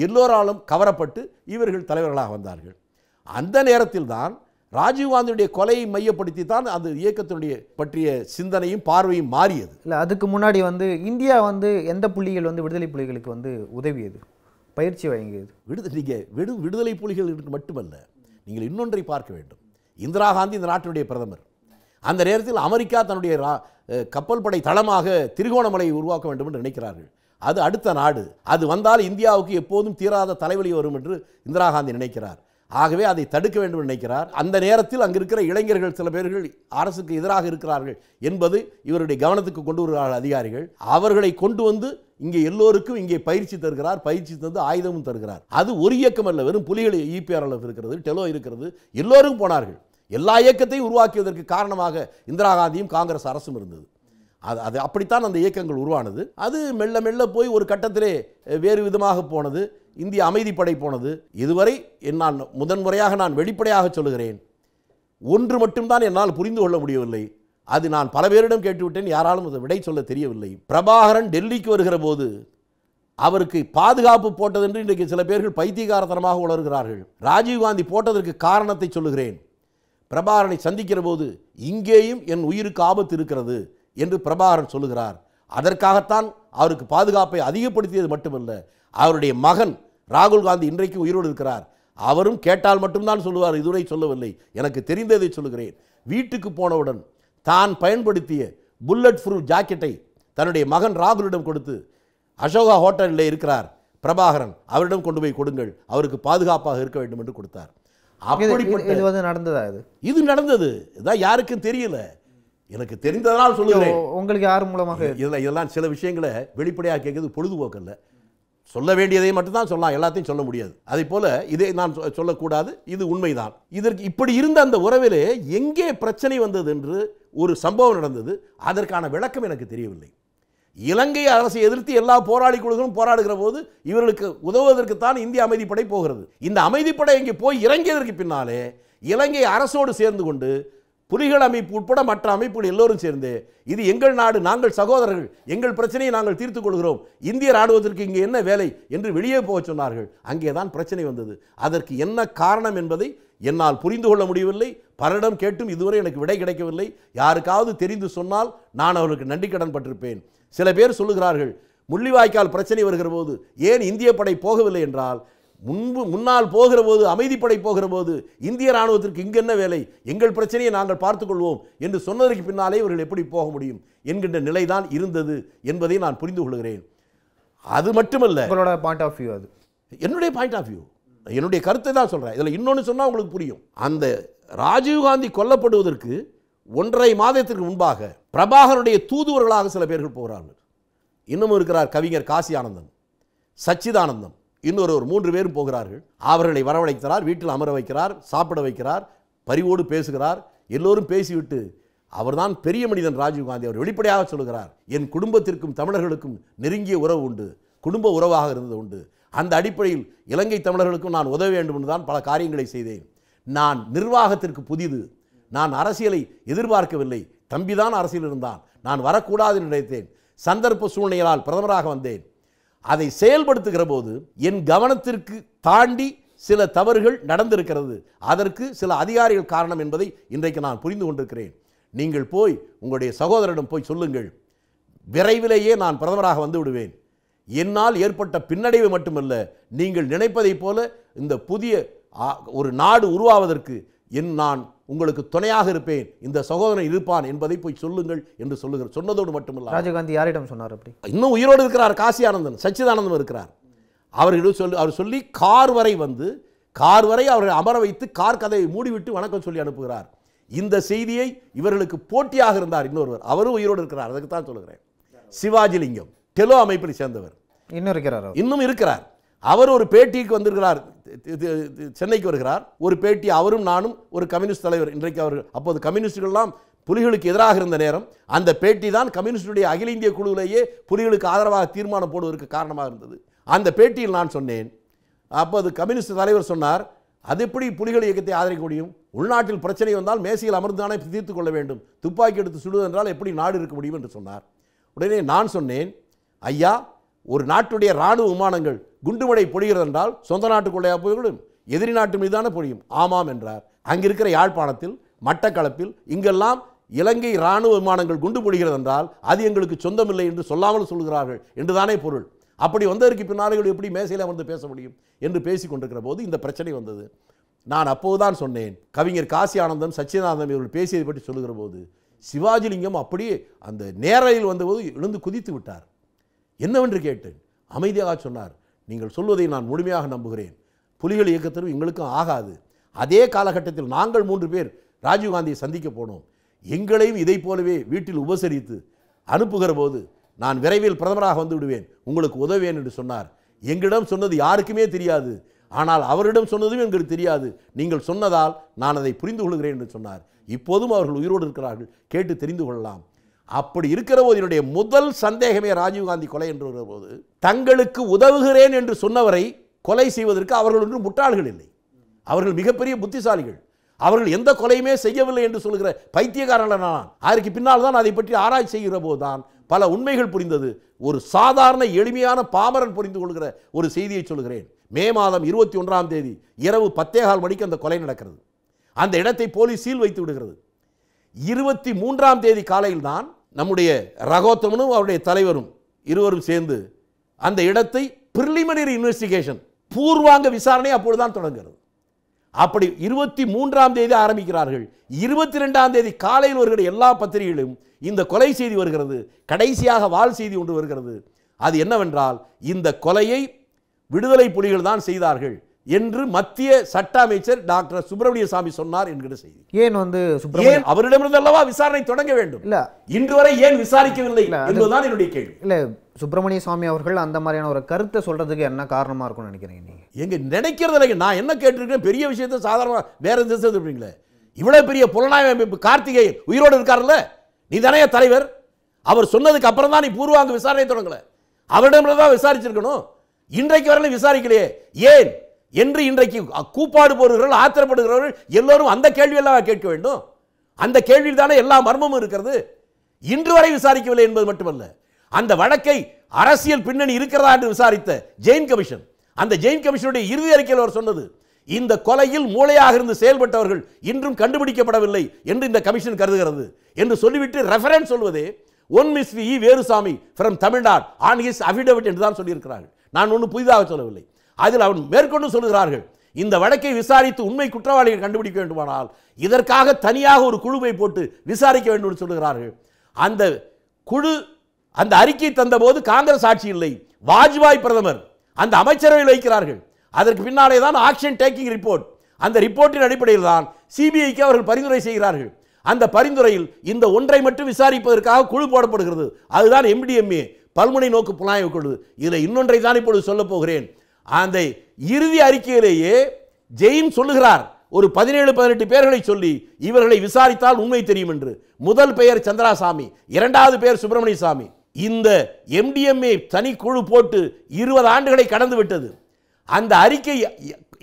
எல்லோராலும் கவரப்பட்டு இவர்கள் தலைவர்களாக வந்தார்கள் அந்த நேரத்தில் தான் ராஜீவ்காந்தியுடைய கொலையை மையப்படுத்தி தான் அந்த இயக்கத்தினுடைய பற்றிய சிந்தனையும் பார்வையும் மாறியது இல்லை அதுக்கு முன்னாடி வந்து இந்தியா வந்து எந்த புள்ளிகள் வந்து விடுதலை புலிகளுக்கு வந்து உதவியது பயிற்சி வழங்கியது விடுதலை நீங்கள் விடு விடுதலை இருக்கு மட்டுமல்ல நீங்கள் இன்னொன்றை பார்க்க வேண்டும் இந்திரா காந்தி இந்த நாட்டினுடைய பிரதமர் அந்த நேரத்தில் அமெரிக்கா தன்னுடைய ரா கப்பல் படை தளமாக திருகோணமலையை உருவாக்க வேண்டும் என்று நினைக்கிறார்கள் அது அடுத்த நாடு அது வந்தால் இந்தியாவுக்கு எப்போதும் தீராத தலைவலி வரும் என்று இந்திரா காந்தி நினைக்கிறார் ஆகவே அதை தடுக்க வேண்டும் என்று நினைக்கிறார் அந்த நேரத்தில் அங்கு இருக்கிற இளைஞர்கள் சில பேர்கள் அரசுக்கு எதிராக இருக்கிறார்கள் என்பது இவருடைய கவனத்துக்கு கொண்டு வருகிறார்கள் அதிகாரிகள் அவர்களை கொண்டு வந்து இங்கே எல்லோருக்கும் இங்கே பயிற்சி தருகிறார் பயிற்சி தந்து ஆயுதமும் தருகிறார் அது ஒரு இயக்கம் அல்ல வெறும் புலிகள் இபிஆர் இருக்கிறது டெலோ இருக்கிறது எல்லோரும் போனார்கள் எல்லா இயக்கத்தையும் உருவாக்கியதற்கு காரணமாக இந்திரா காந்தியும் காங்கிரஸ் அரசும் இருந்தது அது அது அப்படித்தான் அந்த இயக்கங்கள் உருவானது அது மெல்ல மெல்ல போய் ஒரு கட்டத்திலே வேறு விதமாக போனது இந்திய அமைதிப்படை போனது இதுவரை நான் முதன்முறையாக நான் வெளிப்படையாக சொல்லுகிறேன் ஒன்று மட்டும்தான் என்னால் புரிந்து கொள்ள முடியவில்லை அது நான் பல பேரிடம் கேட்டுவிட்டேன் யாராலும் அதை விடை சொல்ல தெரியவில்லை பிரபாகரன் டெல்லிக்கு வருகிற போது அவருக்கு பாதுகாப்பு போட்டதென்று இன்றைக்கு சில பேர்கள் பைத்தியகாரத்தனமாக உணர்கிறார்கள் ராஜீவ்காந்தி போட்டதற்கு காரணத்தை சொல்லுகிறேன் பிரபாகரனை சந்திக்கிற போது இங்கேயும் என் உயிருக்கு ஆபத்து இருக்கிறது என்று பிரபாகரன் சொல்லுகிறார் அதற்காகத்தான் அவருக்கு பாதுகாப்பை அதிகப்படுத்தியது மட்டுமல்ல அவருடைய மகன் ராகுல் காந்தி இன்றைக்கு உயிரோடு இருக்கிறார் அவரும் கேட்டால் மட்டும்தான் சொல்லுவார் இதுவரை சொல்லவில்லை எனக்கு தெரிந்ததை சொல்லுகிறேன் வீட்டுக்கு போனவுடன் தான் பயன்படுத்திய புல்லட் ப்ரூஃப் ஜாக்கெட்டை தன்னுடைய மகன் ராகுலிடம் கொடுத்து அசோகா ஹோட்டலில் இருக்கிறார் பிரபாகரன் அவரிடம் கொண்டு போய் கொடுங்கள் அவருக்கு பாதுகாப்பாக இருக்க வேண்டும் என்று கொடுத்தார் அப்படிப்பட்ட வந்து நடந்ததா இது இது நடந்தது இதான் யாருக்கும் தெரியல எனக்கு தெரிந்ததனால் சொல்லுகிறேன் உங்களுக்கு யார் மூலமாக இதெல்லாம் இதெல்லாம் சில விஷயங்களை வெளிப்படையாக கேட்குறது பொழுதுபோக்கல்ல சொல்ல வேண்டியதை மட்டும்தான் சொல்லலாம் எல்லாத்தையும் சொல்ல முடியாது அதே போல் இதை நான் சொல்லக்கூடாது இது உண்மைதான் இதற்கு இப்படி இருந்த அந்த உறவிலே எங்கே பிரச்சனை வந்தது என்று ஒரு சம்பவம் நடந்தது அதற்கான விளக்கம் எனக்கு தெரியவில்லை இலங்கை அரசை எதிர்த்து எல்லா போராளி குழுக்களும் போராடுகிற போது இவர்களுக்கு உதவுவதற்குத்தான் இந்திய அமைதிப்படை போகிறது இந்த அமைதிப்படை இங்கே போய் இறங்கியதற்கு பின்னாலே இலங்கை அரசோடு சேர்ந்து கொண்டு புலிகள் அமைப்பு உட்பட மற்ற அமைப்புகள் எல்லோரும் சேர்ந்து இது எங்கள் நாடு நாங்கள் சகோதரர்கள் எங்கள் பிரச்சனையை நாங்கள் தீர்த்து கொள்கிறோம் இந்திய ராணுவத்திற்கு இங்கே என்ன வேலை என்று வெளியே போக சொன்னார்கள் அங்கேதான் பிரச்சனை வந்தது அதற்கு என்ன காரணம் என்பதை என்னால் புரிந்து கொள்ள முடியவில்லை பலரிடம் கேட்டும் இதுவரை எனக்கு விடை கிடைக்கவில்லை யாருக்காவது தெரிந்து சொன்னால் நான் அவர்களுக்கு நன்றி கடன் பட்டிருப்பேன் சில பேர் சொல்லுகிறார்கள் முள்ளிவாய்க்கால் பிரச்சனை வருகிற போது ஏன் இந்திய படை போகவில்லை என்றால் முன்பு முன்னால் போகிற போது அமைதிப்படை போகிற போது இந்திய இராணுவத்திற்கு இங்கு என்ன வேலை எங்கள் பிரச்சனையை நாங்கள் பார்த்துக்கொள்வோம் என்று சொன்னதற்கு பின்னாலே இவர்கள் எப்படி போக முடியும் என்கின்ற நிலைதான் இருந்தது என்பதை நான் புரிந்து கொள்கிறேன் அது மட்டுமல்ல உங்களோட பாயிண்ட் ஆஃப் வியூ அது என்னுடைய பாயிண்ட் ஆஃப் வியூ என்னுடைய கருத்தை தான் சொல்கிறேன் இதில் இன்னொன்று சொன்னால் உங்களுக்கு புரியும் அந்த ராஜீவ்காந்தி கொல்லப்படுவதற்கு ஒன்றரை மாதத்திற்கு முன்பாக பிரபாகருடைய தூதுவர்களாக சில பேர்கள் போகிறார்கள் இன்னமும் இருக்கிறார் கவிஞர் காசி ஆனந்தன் சச்சிதானந்தம் இன்னொரு ஒரு மூன்று பேரும் போகிறார்கள் அவர்களை வரவழைக்கிறார் வீட்டில் அமர வைக்கிறார் சாப்பிட வைக்கிறார் பரிவோடு பேசுகிறார் எல்லோரும் பேசிவிட்டு அவர்தான் பெரிய மனிதன் ராஜீவ்காந்தி அவர் வெளிப்படையாக சொல்கிறார் என் குடும்பத்திற்கும் தமிழர்களுக்கும் நெருங்கிய உறவு உண்டு குடும்ப உறவாக இருந்தது உண்டு அந்த அடிப்படையில் இலங்கை தமிழர்களுக்கும் நான் உதவ வேண்டும் என்று தான் பல காரியங்களை செய்தேன் நான் நிர்வாகத்திற்கு புதிது நான் அரசியலை எதிர்பார்க்கவில்லை தம்பிதான் அரசியல் இருந்தான் நான் வரக்கூடாது நினைத்தேன் சந்தர்ப்ப சூழ்நிலையால் பிரதமராக வந்தேன் அதை செயல்படுத்துகிற போது என் கவனத்திற்கு தாண்டி சில தவறுகள் நடந்திருக்கிறது அதற்கு சில அதிகாரிகள் காரணம் என்பதை இன்றைக்கு நான் புரிந்து கொண்டிருக்கிறேன் நீங்கள் போய் உங்களுடைய சகோதரிடம் போய் சொல்லுங்கள் விரைவிலேயே நான் பிரதமராக வந்து விடுவேன் என்னால் ஏற்பட்ட பின்னடைவு மட்டுமல்ல நீங்கள் நினைப்பதைப் போல இந்த புதிய ஒரு நாடு உருவாவதற்கு என் நான் உங்களுக்கு துணையாக இருப்பேன் இந்த சகோதரன் இருப்பான் என்பதை போய் சொல்லுங்கள் என்று சொல்லுகிற சொன்னதோடு மட்டுமல்ல ராஜீவ்காந்தி யாரிடம் சொன்னார் அப்படி இன்னும் உயிரோடு இருக்கிறார் காசி ஆனந்தன் சச்சிதானந்தம் இருக்கிறார் அவர்களிடம் சொல்லி அவர் சொல்லி கார் வரை வந்து கார் வரை அவரை அமர வைத்து கார் கதையை மூடிவிட்டு வணக்கம் சொல்லி அனுப்புகிறார் இந்த செய்தியை இவர்களுக்கு போட்டியாக இருந்தார் இன்னொருவர் அவரும் உயிரோடு இருக்கிறார் அதுக்கு தான் சொல்லுகிறேன் சிவாஜிலிங்கம் டெலோ அமைப்பில் சேர்ந்தவர் இன்னும் இருக்கிறார் இன்னும் இருக்கிறார் அவர் ஒரு பேட்டிக்கு வந்திருக்கிறார் சென்னைக்கு வருகிறார் ஒரு பேட்டி அவரும் நானும் ஒரு கம்யூனிஸ்ட் தலைவர் இன்றைக்கு அவர் அப்போது கம்யூனிஸ்டுகள்லாம் புலிகளுக்கு எதிராக இருந்த நேரம் அந்த பேட்டி தான் கம்யூனிஸ்டுடைய அகில இந்திய குழுவிலேயே புலிகளுக்கு ஆதரவாக தீர்மானம் போடுவதற்கு காரணமாக இருந்தது அந்த பேட்டியில் நான் சொன்னேன் அப்போது கம்யூனிஸ்ட் தலைவர் சொன்னார் அது எப்படி புலிகள் இயக்கத்தை ஆதரிக்க முடியும் உள்நாட்டில் பிரச்சனை வந்தால் மேசையில் அமர்ந்தானே தீர்த்து கொள்ள வேண்டும் துப்பாக்கி எடுத்து சுடுவது என்றால் எப்படி நாடு இருக்க முடியும் என்று சொன்னார் உடனே நான் சொன்னேன் ஐயா ஒரு நாட்டுடைய இராணுவ விமானங்கள் குண்டுமடை பொழிகிறது என்றால் சொந்த நாட்டுக்குள்ளேயா போய்விடும் எதிரி நாட்டு மீதான பொழியும் ஆமாம் என்றார் அங்கிருக்கிற யாழ்ப்பாணத்தில் மட்டக்களப்பில் இங்கெல்லாம் இலங்கை இராணுவ விமானங்கள் குண்டு பொழிகிறது என்றால் அது எங்களுக்கு சொந்தமில்லை என்று சொல்லாமல் சொல்கிறார்கள் என்றுதானே பொருள் அப்படி வந்ததற்கு பின்னாலைகள் எப்படி மேசையில் அமர்ந்து பேச முடியும் என்று பேசி கொண்டிருக்கிற போது இந்த பிரச்சனை வந்தது நான் அப்போதுதான் சொன்னேன் கவிஞர் காசி ஆனந்தம் சச்சிதானந்தம் இவர்கள் பேசியதை பற்றி சொல்லுகிற போது சிவாஜிலிங்கம் அப்படியே அந்த நேரையில் வந்தபோது எழுந்து குதித்து விட்டார் என்னவென்று கேட்டேன் அமைதியாக சொன்னார் நீங்கள் சொல்வதை நான் முழுமையாக நம்புகிறேன் புலிகள் இயக்கத்திலும் எங்களுக்கும் ஆகாது அதே காலகட்டத்தில் நாங்கள் மூன்று பேர் ராஜீவ்காந்தியை சந்திக்க போனோம் எங்களையும் இதை போலவே வீட்டில் உபசரித்து அனுப்புகிற போது நான் விரைவில் பிரதமராக வந்து விடுவேன் உங்களுக்கு உதவேன் என்று சொன்னார் எங்களிடம் சொன்னது யாருக்குமே தெரியாது ஆனால் அவரிடம் சொன்னதும் எங்களுக்கு தெரியாது நீங்கள் சொன்னதால் நான் அதை புரிந்து கொள்கிறேன் என்று சொன்னார் இப்போதும் அவர்கள் உயிரோடு இருக்கிறார்கள் கேட்டு தெரிந்து கொள்ளலாம் அப்படி இருக்கிற போது என்னுடைய முதல் சந்தேகமே ராஜீவ்காந்தி கொலை என்று போது தங்களுக்கு உதவுகிறேன் என்று சொன்னவரை கொலை செய்வதற்கு அவர்கள் ஒன்று முட்டாள்கள் இல்லை அவர்கள் மிகப்பெரிய புத்திசாலிகள் அவர்கள் எந்த கொலையுமே செய்யவில்லை என்று சொல்கிற பைத்தியக்காரன் நான் அதற்கு பின்னால் தான் அதை பற்றி ஆராய்ச்சி செய்கிற போதுதான் பல உண்மைகள் புரிந்தது ஒரு சாதாரண எளிமையான பாமரன் புரிந்து கொள்கிற ஒரு செய்தியை சொல்கிறேன் மே மாதம் இருபத்தி ஒன்றாம் தேதி இரவு பத்தேகால் மணிக்கு அந்த கொலை நடக்கிறது அந்த இடத்தை போலீஸ் சீல் வைத்து விடுகிறது இருபத்தி மூன்றாம் தேதி காலையில் தான் நம்முடைய ரகோத்தமனும் அவருடைய தலைவரும் இருவரும் சேர்ந்து அந்த இடத்தை பிரிலிமினரி இன்வெஸ்டிகேஷன் பூர்வாங்க விசாரணை அப்பொழுது தான் தொடங்குகிறது அப்படி இருபத்தி மூன்றாம் தேதி ஆரம்பிக்கிறார்கள் இருபத்தி ரெண்டாம் தேதி காலையில் வருகிற எல்லா பத்திரிகைகளும் இந்த கொலை செய்தி வருகிறது கடைசியாக வால் செய்தி ஒன்று வருகிறது அது என்னவென்றால் இந்த கொலையை விடுதலை புலிகள் தான் செய்தார்கள் என்று மத்திய சட்ட அமைச்சர் டாக்டர் சுப்பிரமணிய சாமி சொன்னார் என்கிற செய்தி ஏன் வந்து ஏன் அவரிடமிருந்து அல்லவா விசாரணை தொடங்க வேண்டும் இல்ல இன்று வரை ஏன் விசாரிக்கவில்லை என்பதுதான் என்னுடைய கேள்வி இல்ல சுப்பிரமணிய சாமி அவர்கள் அந்த மாதிரியான ஒரு கருத்தை சொல்றதுக்கு என்ன காரணமா இருக்கும் நினைக்கிறீங்க நீங்க எங்க நினைக்கிறது இல்லைங்க நான் என்ன கேட்டிருக்கேன் பெரிய விஷயத்த சாதாரண வேற திசை இருப்பீங்களே இவ்வளவு பெரிய புலனாய்வு அமைப்பு கார்த்திகை உயிரோடு இருக்காருல்ல நீ தானே தலைவர் அவர் சொன்னதுக்கு அப்புறம் தான் நீ பூர்வாங்க விசாரணை தொடங்கல அவரிடமிருந்து தான் விசாரிச்சிருக்கணும் இன்றைக்கு வரல விசாரிக்கலையே ஏன் என்று இன்றைக்கு கூப்பாடு போடுகிறவர்கள் ஆத்திரப்படுகிறவர்கள் எல்லோரும் அந்த கேள்வியெல்லாம் கேட்க வேண்டும் அந்த கேள்வியில் தானே எல்லா மர்மமும் இருக்கிறது இன்று வரை விசாரிக்கவில்லை என்பது மட்டுமல்ல அந்த வழக்கை அரசியல் பின்னணி இருக்கிறதா என்று விசாரித்த ஜெயின் கமிஷன் அந்த ஜெயின் கமிஷனுடைய இறுதி அறிக்கையில் அவர் சொன்னது இந்த கொலையில் மூளையாக இருந்து செயல்பட்டவர்கள் இன்றும் கண்டுபிடிக்கப்படவில்லை என்று இந்த கமிஷன் கருதுகிறது என்று சொல்லிவிட்டு ரெஃபரன்ஸ் சொல்வதே one Miss V Velusamy from Tamil Nadu on his affidavit என்று தான் சொல்லியிருக்கிறார்கள் நான் ஒன்றும் புதிதாக சொல்லவில்லை அதில் அவன் மேற்கொண்டு சொல்கிறார்கள் இந்த வழக்கை விசாரித்து உண்மை குற்றவாளிகள் கண்டுபிடிக்க வேண்டுமானால் இதற்காக தனியாக ஒரு குழுவை போட்டு விசாரிக்க வேண்டும் என்று சொல்கிறார்கள் அந்த குழு அந்த அறிக்கை தந்தபோது காங்கிரஸ் ஆட்சி இல்லை வாஜ்பாய் பிரதமர் அந்த அமைச்சரவையில் வைக்கிறார்கள் அதற்கு பின்னாலே தான் ஆக்ஷன் டேக்கிங் ரிப்போர்ட் அந்த ரிப்போர்ட்டின் அடிப்படையில் தான் சிபிஐக்கு அவர்கள் பரிந்துரை செய்கிறார்கள் அந்த பரிந்துரையில் இந்த ஒன்றை மட்டும் விசாரிப்பதற்காக குழு போடப்படுகிறது அதுதான் எம்டிஎம்ஏ பல்முனை நோக்கு புலனாய்வு கொள்வது இதில் இன்னொன்றை தான் இப்பொழுது சொல்லப் போகிறேன் அந்த இறுதி அறிக்கையிலேயே ஜெயின் சொல்லுகிறார் ஒரு பதினேழு பதினெட்டு பேர்களை சொல்லி இவர்களை விசாரித்தால் உண்மை தெரியும் என்று முதல் பெயர் சந்திராசாமி இரண்டாவது பெயர் சுப்பிரமணிய சாமி இந்த எம்டிஎம்ஏ தனிக்குழு போட்டு இருபது ஆண்டுகளை கடந்து விட்டது அந்த அறிக்கை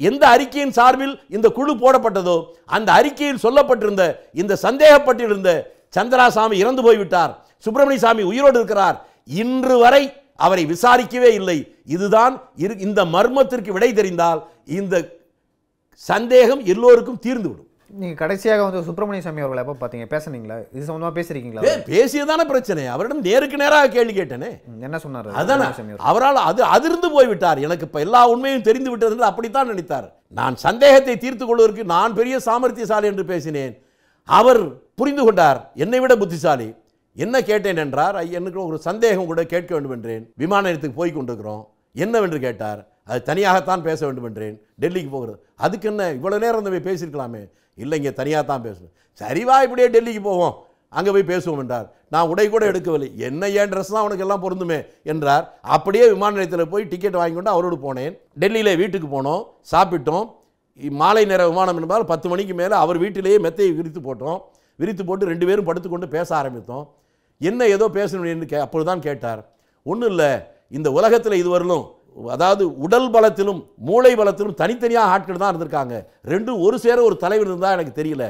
எந்த அறிக்கையின் சார்பில் இந்த குழு போடப்பட்டதோ அந்த அறிக்கையில் சொல்லப்பட்டிருந்த இந்த சந்தேகப்பட்டிருந்த சந்திராசாமி இறந்து போய்விட்டார் சுப்பிரமணிய சாமி உயிரோடு இருக்கிறார் இன்று வரை அவரை விசாரிக்கவே இல்லை இதுதான் இரு இந்த மர்மத்திற்கு விடை தெரிந்தால் இந்த சந்தேகம் எல்லோருக்கும் தீர்ந்துவிடும் நீங்கள் கடைசியாக வந்து சுப்பிரமணிய சாமி அவர்களை எப்ப பார்த்தீங்க பேசுனீங்களா இது சம்மந்தமாக பேசுறீங்களா பேசியதான பிரச்சனை அவரிடம் நேருக்கு நேராக கேள்வி கேட்டேனே என்ன சொன்னார் அதான அவரால் அது அதிர்ந்து போய்விட்டார் எனக்கு இப்போ எல்லா உண்மையும் தெரிந்து விட்டது என்று அப்படித்தான் நினைத்தார் நான் சந்தேகத்தை தீர்த்து கொள்வதற்கு நான் பெரிய சாமர்த்தியசாலி என்று பேசினேன் அவர் புரிந்து கொண்டார் என்னை விட புத்திசாலி என்ன கேட்டேன் என்றார் ஐயனுக்கு ஒரு சந்தேகம் கூட கேட்க வேண்டும் என்றேன் விமான நிலையத்துக்கு போய் கொண்டிருக்கிறோம் என்னவென்று கேட்டார் அது தனியாகத்தான் பேச வேண்டும் என்றேன் டெல்லிக்கு போகிறது அதுக்கு என்ன இவ்வளோ நேரம் போய் பேசியிருக்கலாமே இல்லைங்க தனியாக தான் பேசணும் சரிவா இப்படியே டெல்லிக்கு போவோம் அங்கே போய் பேசுவோம் என்றார் நான் உடை கூட எடுக்கவில்லை என்ன ஏன் ட்ரெஸ் தான் உனக்கு எல்லாம் பொருந்துமே என்றார் அப்படியே விமான நிலையத்தில் போய் டிக்கெட் வாங்கி கொண்டு அவரோடு போனேன் டெல்லியில் வீட்டுக்கு போனோம் சாப்பிட்டோம் மாலை நேர விமானம் என்பதால் பத்து மணிக்கு மேலே அவர் வீட்டிலேயே மெத்தையை விரித்து போட்டோம் விரித்து போட்டு ரெண்டு பேரும் படுத்துக்கொண்டு பேச ஆரம்பித்தோம் என்ன ஏதோ பேசணும் கே அப்பொழுது தான் கேட்டார் ஒன்றும் இல்லை இந்த உலகத்தில் இதுவரையிலும் அதாவது உடல் பலத்திலும் மூளை பலத்திலும் தனித்தனியாக ஆட்கள் தான் இருந்திருக்காங்க ரெண்டும் ஒரு சேர ஒரு தலைவர் இருந்தால் எனக்கு தெரியல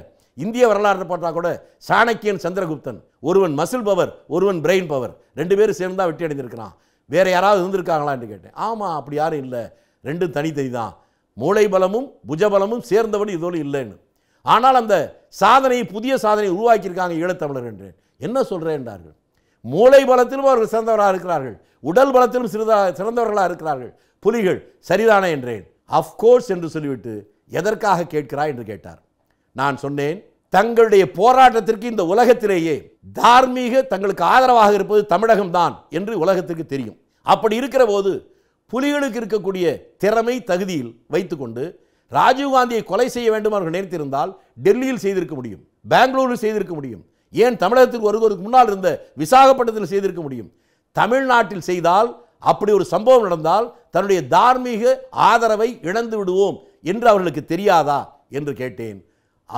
இந்திய வரலாறு பார்த்தா கூட சாணக்கியன் சந்திரகுப்தன் ஒருவன் மசில் பவர் ஒருவன் பிரெயின் பவர் ரெண்டு பேரும் சேர்ந்தா வெட்டி அடைந்திருக்கிறான் வேறு யாராவது இருந்திருக்காங்களா என்று கேட்டேன் ஆமாம் அப்படி யாரும் இல்லை ரெண்டும் தனித்தனி தான் மூளை பலமும் புஜபலமும் சேர்ந்தபடி இதோடு இல்லைன்னு ஆனால் அந்த சாதனையை புதிய சாதனையை உருவாக்கியிருக்காங்க ஈழத்தமிழர் என்று என்ன சொல்கிறேன் என்றார்கள் மூளை பலத்திலும் அவர்கள் சிறந்தவராக இருக்கிறார்கள் உடல் பலத்திலும் சிறிதாக சிறந்தவர்களாக இருக்கிறார்கள் புலிகள் சரிதானே என்றேன் அஃப்கோர்ஸ் என்று சொல்லிவிட்டு எதற்காக கேட்கிறாய் என்று கேட்டார் நான் சொன்னேன் தங்களுடைய போராட்டத்திற்கு இந்த உலகத்திலேயே தார்மீக தங்களுக்கு ஆதரவாக இருப்பது தமிழகம்தான் என்று உலகத்திற்கு தெரியும் அப்படி இருக்கிற போது புலிகளுக்கு இருக்கக்கூடிய திறமை தகுதியில் வைத்துக்கொண்டு ராஜீவ்காந்தியை கொலை செய்ய வேண்டும் அவர்கள் நினைத்திருந்தால் டெல்லியில் செய்திருக்க முடியும் பெங்களூரில் செய்திருக்க முடியும் ஏன் தமிழகத்துக்கு வருவதற்கு முன்னால் இருந்த விசாகப்பட்டினத்தில் செய்திருக்க முடியும் தமிழ்நாட்டில் செய்தால் அப்படி ஒரு சம்பவம் நடந்தால் தன்னுடைய தார்மீக ஆதரவை இழந்து விடுவோம் என்று அவர்களுக்கு தெரியாதா என்று கேட்டேன்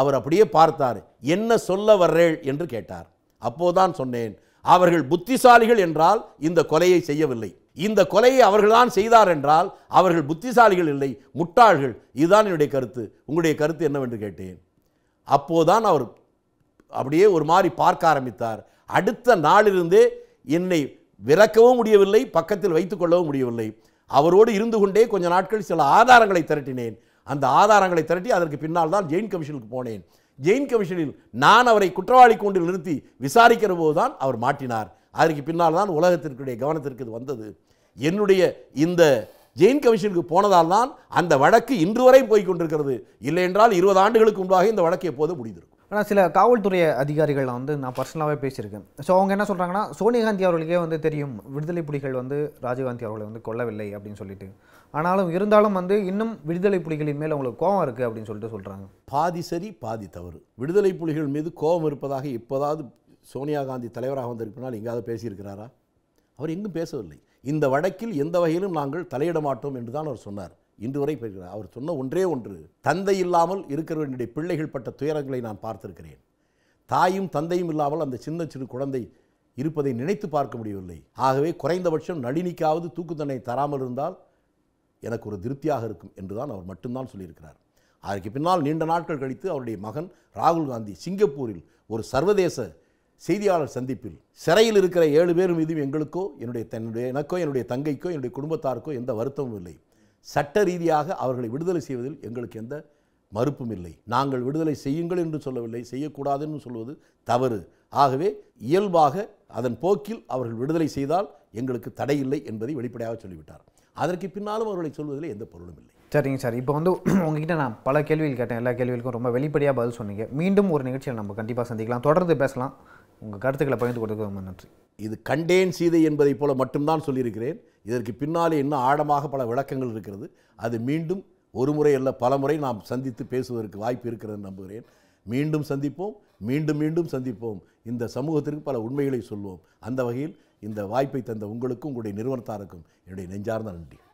அவர் அப்படியே பார்த்தார் என்ன சொல்ல வர்றேள் என்று கேட்டார் அப்போதான் சொன்னேன் அவர்கள் புத்திசாலிகள் என்றால் இந்த கொலையை செய்யவில்லை இந்த கொலையை அவர்கள்தான் செய்தார் என்றால் அவர்கள் புத்திசாலிகள் இல்லை முட்டாள்கள் இதுதான் என்னுடைய கருத்து உங்களுடைய கருத்து என்னவென்று கேட்டேன் அப்போதான் அவர் அப்படியே ஒரு மாதிரி பார்க்க ஆரம்பித்தார் அடுத்த நாளிலிருந்தே என்னை விறக்கவும் முடியவில்லை பக்கத்தில் வைத்துக்கொள்ளவும் முடியவில்லை அவரோடு இருந்து கொண்டே கொஞ்ச நாட்கள் சில ஆதாரங்களை திரட்டினேன் அந்த ஆதாரங்களை திரட்டி அதற்கு பின்னால் தான் ஜெயின் கமிஷனுக்கு போனேன் ஜெயின் கமிஷனில் நான் அவரை குற்றவாளி கூண்டில் நிறுத்தி விசாரிக்கிற தான் அவர் மாட்டினார் அதற்கு பின்னால் தான் உலகத்திற்குடைய கவனத்திற்கு இது வந்தது என்னுடைய இந்த ஜெயின் கமிஷனுக்கு போனதால் தான் அந்த வழக்கு இன்று வரை போய் கொண்டிருக்கிறது இல்லை என்றால் இருபது ஆண்டுகளுக்கு முன்பாக இந்த வழக்கு எப்போதும் முடிந்திருக்கும் ஆனால் சில காவல்துறை அதிகாரிகள் வந்து நான் பர்சனலாகவே பேசியிருக்கேன் ஸோ அவங்க என்ன சொல்கிறாங்கன்னா சோனியா காந்தி அவர்களுக்கே வந்து தெரியும் விடுதலை புலிகள் வந்து ராஜீவ்காந்தி அவர்களை வந்து கொல்லவில்லை அப்படின்னு சொல்லிட்டு ஆனாலும் இருந்தாலும் வந்து இன்னும் விடுதலை புலிகளின் மேல் அவங்களுக்கு கோவம் இருக்குது அப்படின்னு சொல்லிட்டு சொல்கிறாங்க பாதி சரி பாதி தவறு விடுதலை புலிகள் மீது கோபம் இருப்பதாக இப்போதாவது சோனியா காந்தி தலைவராக வந்திருப்பினால் எங்கேயாவது பேசியிருக்கிறாரா அவர் எங்கும் பேசவில்லை இந்த வழக்கில் எந்த வகையிலும் நாங்கள் தலையிட மாட்டோம் என்று தான் அவர் சொன்னார் இன்று வரை பெறுகிறார் அவர் சொன்ன ஒன்றே ஒன்று தந்தை இல்லாமல் இருக்கிறவனுடைய பிள்ளைகள் பட்ட துயரங்களை நான் பார்த்திருக்கிறேன் தாயும் தந்தையும் இல்லாமல் அந்த சின்ன சிறு குழந்தை இருப்பதை நினைத்து பார்க்க முடியவில்லை ஆகவே குறைந்தபட்சம் நளினிக்காவது தூக்கு தண்டனை தராமல் இருந்தால் எனக்கு ஒரு திருப்தியாக இருக்கும் என்றுதான் அவர் மட்டும்தான் சொல்லியிருக்கிறார் அதற்கு பின்னால் நீண்ட நாட்கள் கழித்து அவருடைய மகன் ராகுல் காந்தி சிங்கப்பூரில் ஒரு சர்வதேச செய்தியாளர் சந்திப்பில் சிறையில் இருக்கிற ஏழு பேர் மீதும் எங்களுக்கோ என்னுடைய தன்னுடைய எனக்கோ என்னுடைய தங்கைக்கோ என்னுடைய குடும்பத்தாருக்கோ எந்த வருத்தமும் இல்லை சட்ட ரீதியாக அவர்களை விடுதலை செய்வதில் எங்களுக்கு எந்த மறுப்பும் இல்லை நாங்கள் விடுதலை செய்யுங்கள் என்று சொல்லவில்லை செய்யக்கூடாது என்று சொல்வது தவறு ஆகவே இயல்பாக அதன் போக்கில் அவர்கள் விடுதலை செய்தால் எங்களுக்கு தடையில்லை என்பதை வெளிப்படையாக சொல்லிவிட்டார் அதற்கு பின்னாலும் அவர்களை சொல்வதில் எந்த பொருளும் இல்லை சரிங்க சார் இப்போ வந்து உங்ககிட்ட நான் பல கேள்விகள் கேட்டேன் எல்லா கேள்விகளுக்கும் ரொம்ப வெளிப்படையாக பதில் சொன்னீங்க மீண்டும் ஒரு நிகழ்ச்சியில் நம்ம கண்டிப்பாக சந்திக்கலாம் தொடர்ந்து பேசலாம் உங்கள் கருத்துக்களை பகிர்ந்து கொடுத்ததுக்கு ரொம்ப நன்றி இது கண்டேன் சீதை என்பதைப் போல மட்டும்தான் சொல்லியிருக்கிறேன் இதற்கு பின்னாலே இன்னும் ஆழமாக பல விளக்கங்கள் இருக்கிறது அது மீண்டும் ஒரு முறை அல்ல பல முறை நாம் சந்தித்து பேசுவதற்கு வாய்ப்பு இருக்கிறது நம்புகிறேன் மீண்டும் சந்திப்போம் மீண்டும் மீண்டும் சந்திப்போம் இந்த சமூகத்திற்கு பல உண்மைகளை சொல்வோம் அந்த வகையில் இந்த வாய்ப்பை தந்த உங்களுக்கும் உங்களுடைய நிறுவனத்தாருக்கும் என்னுடைய நெஞ்சார்ந்த நன்றி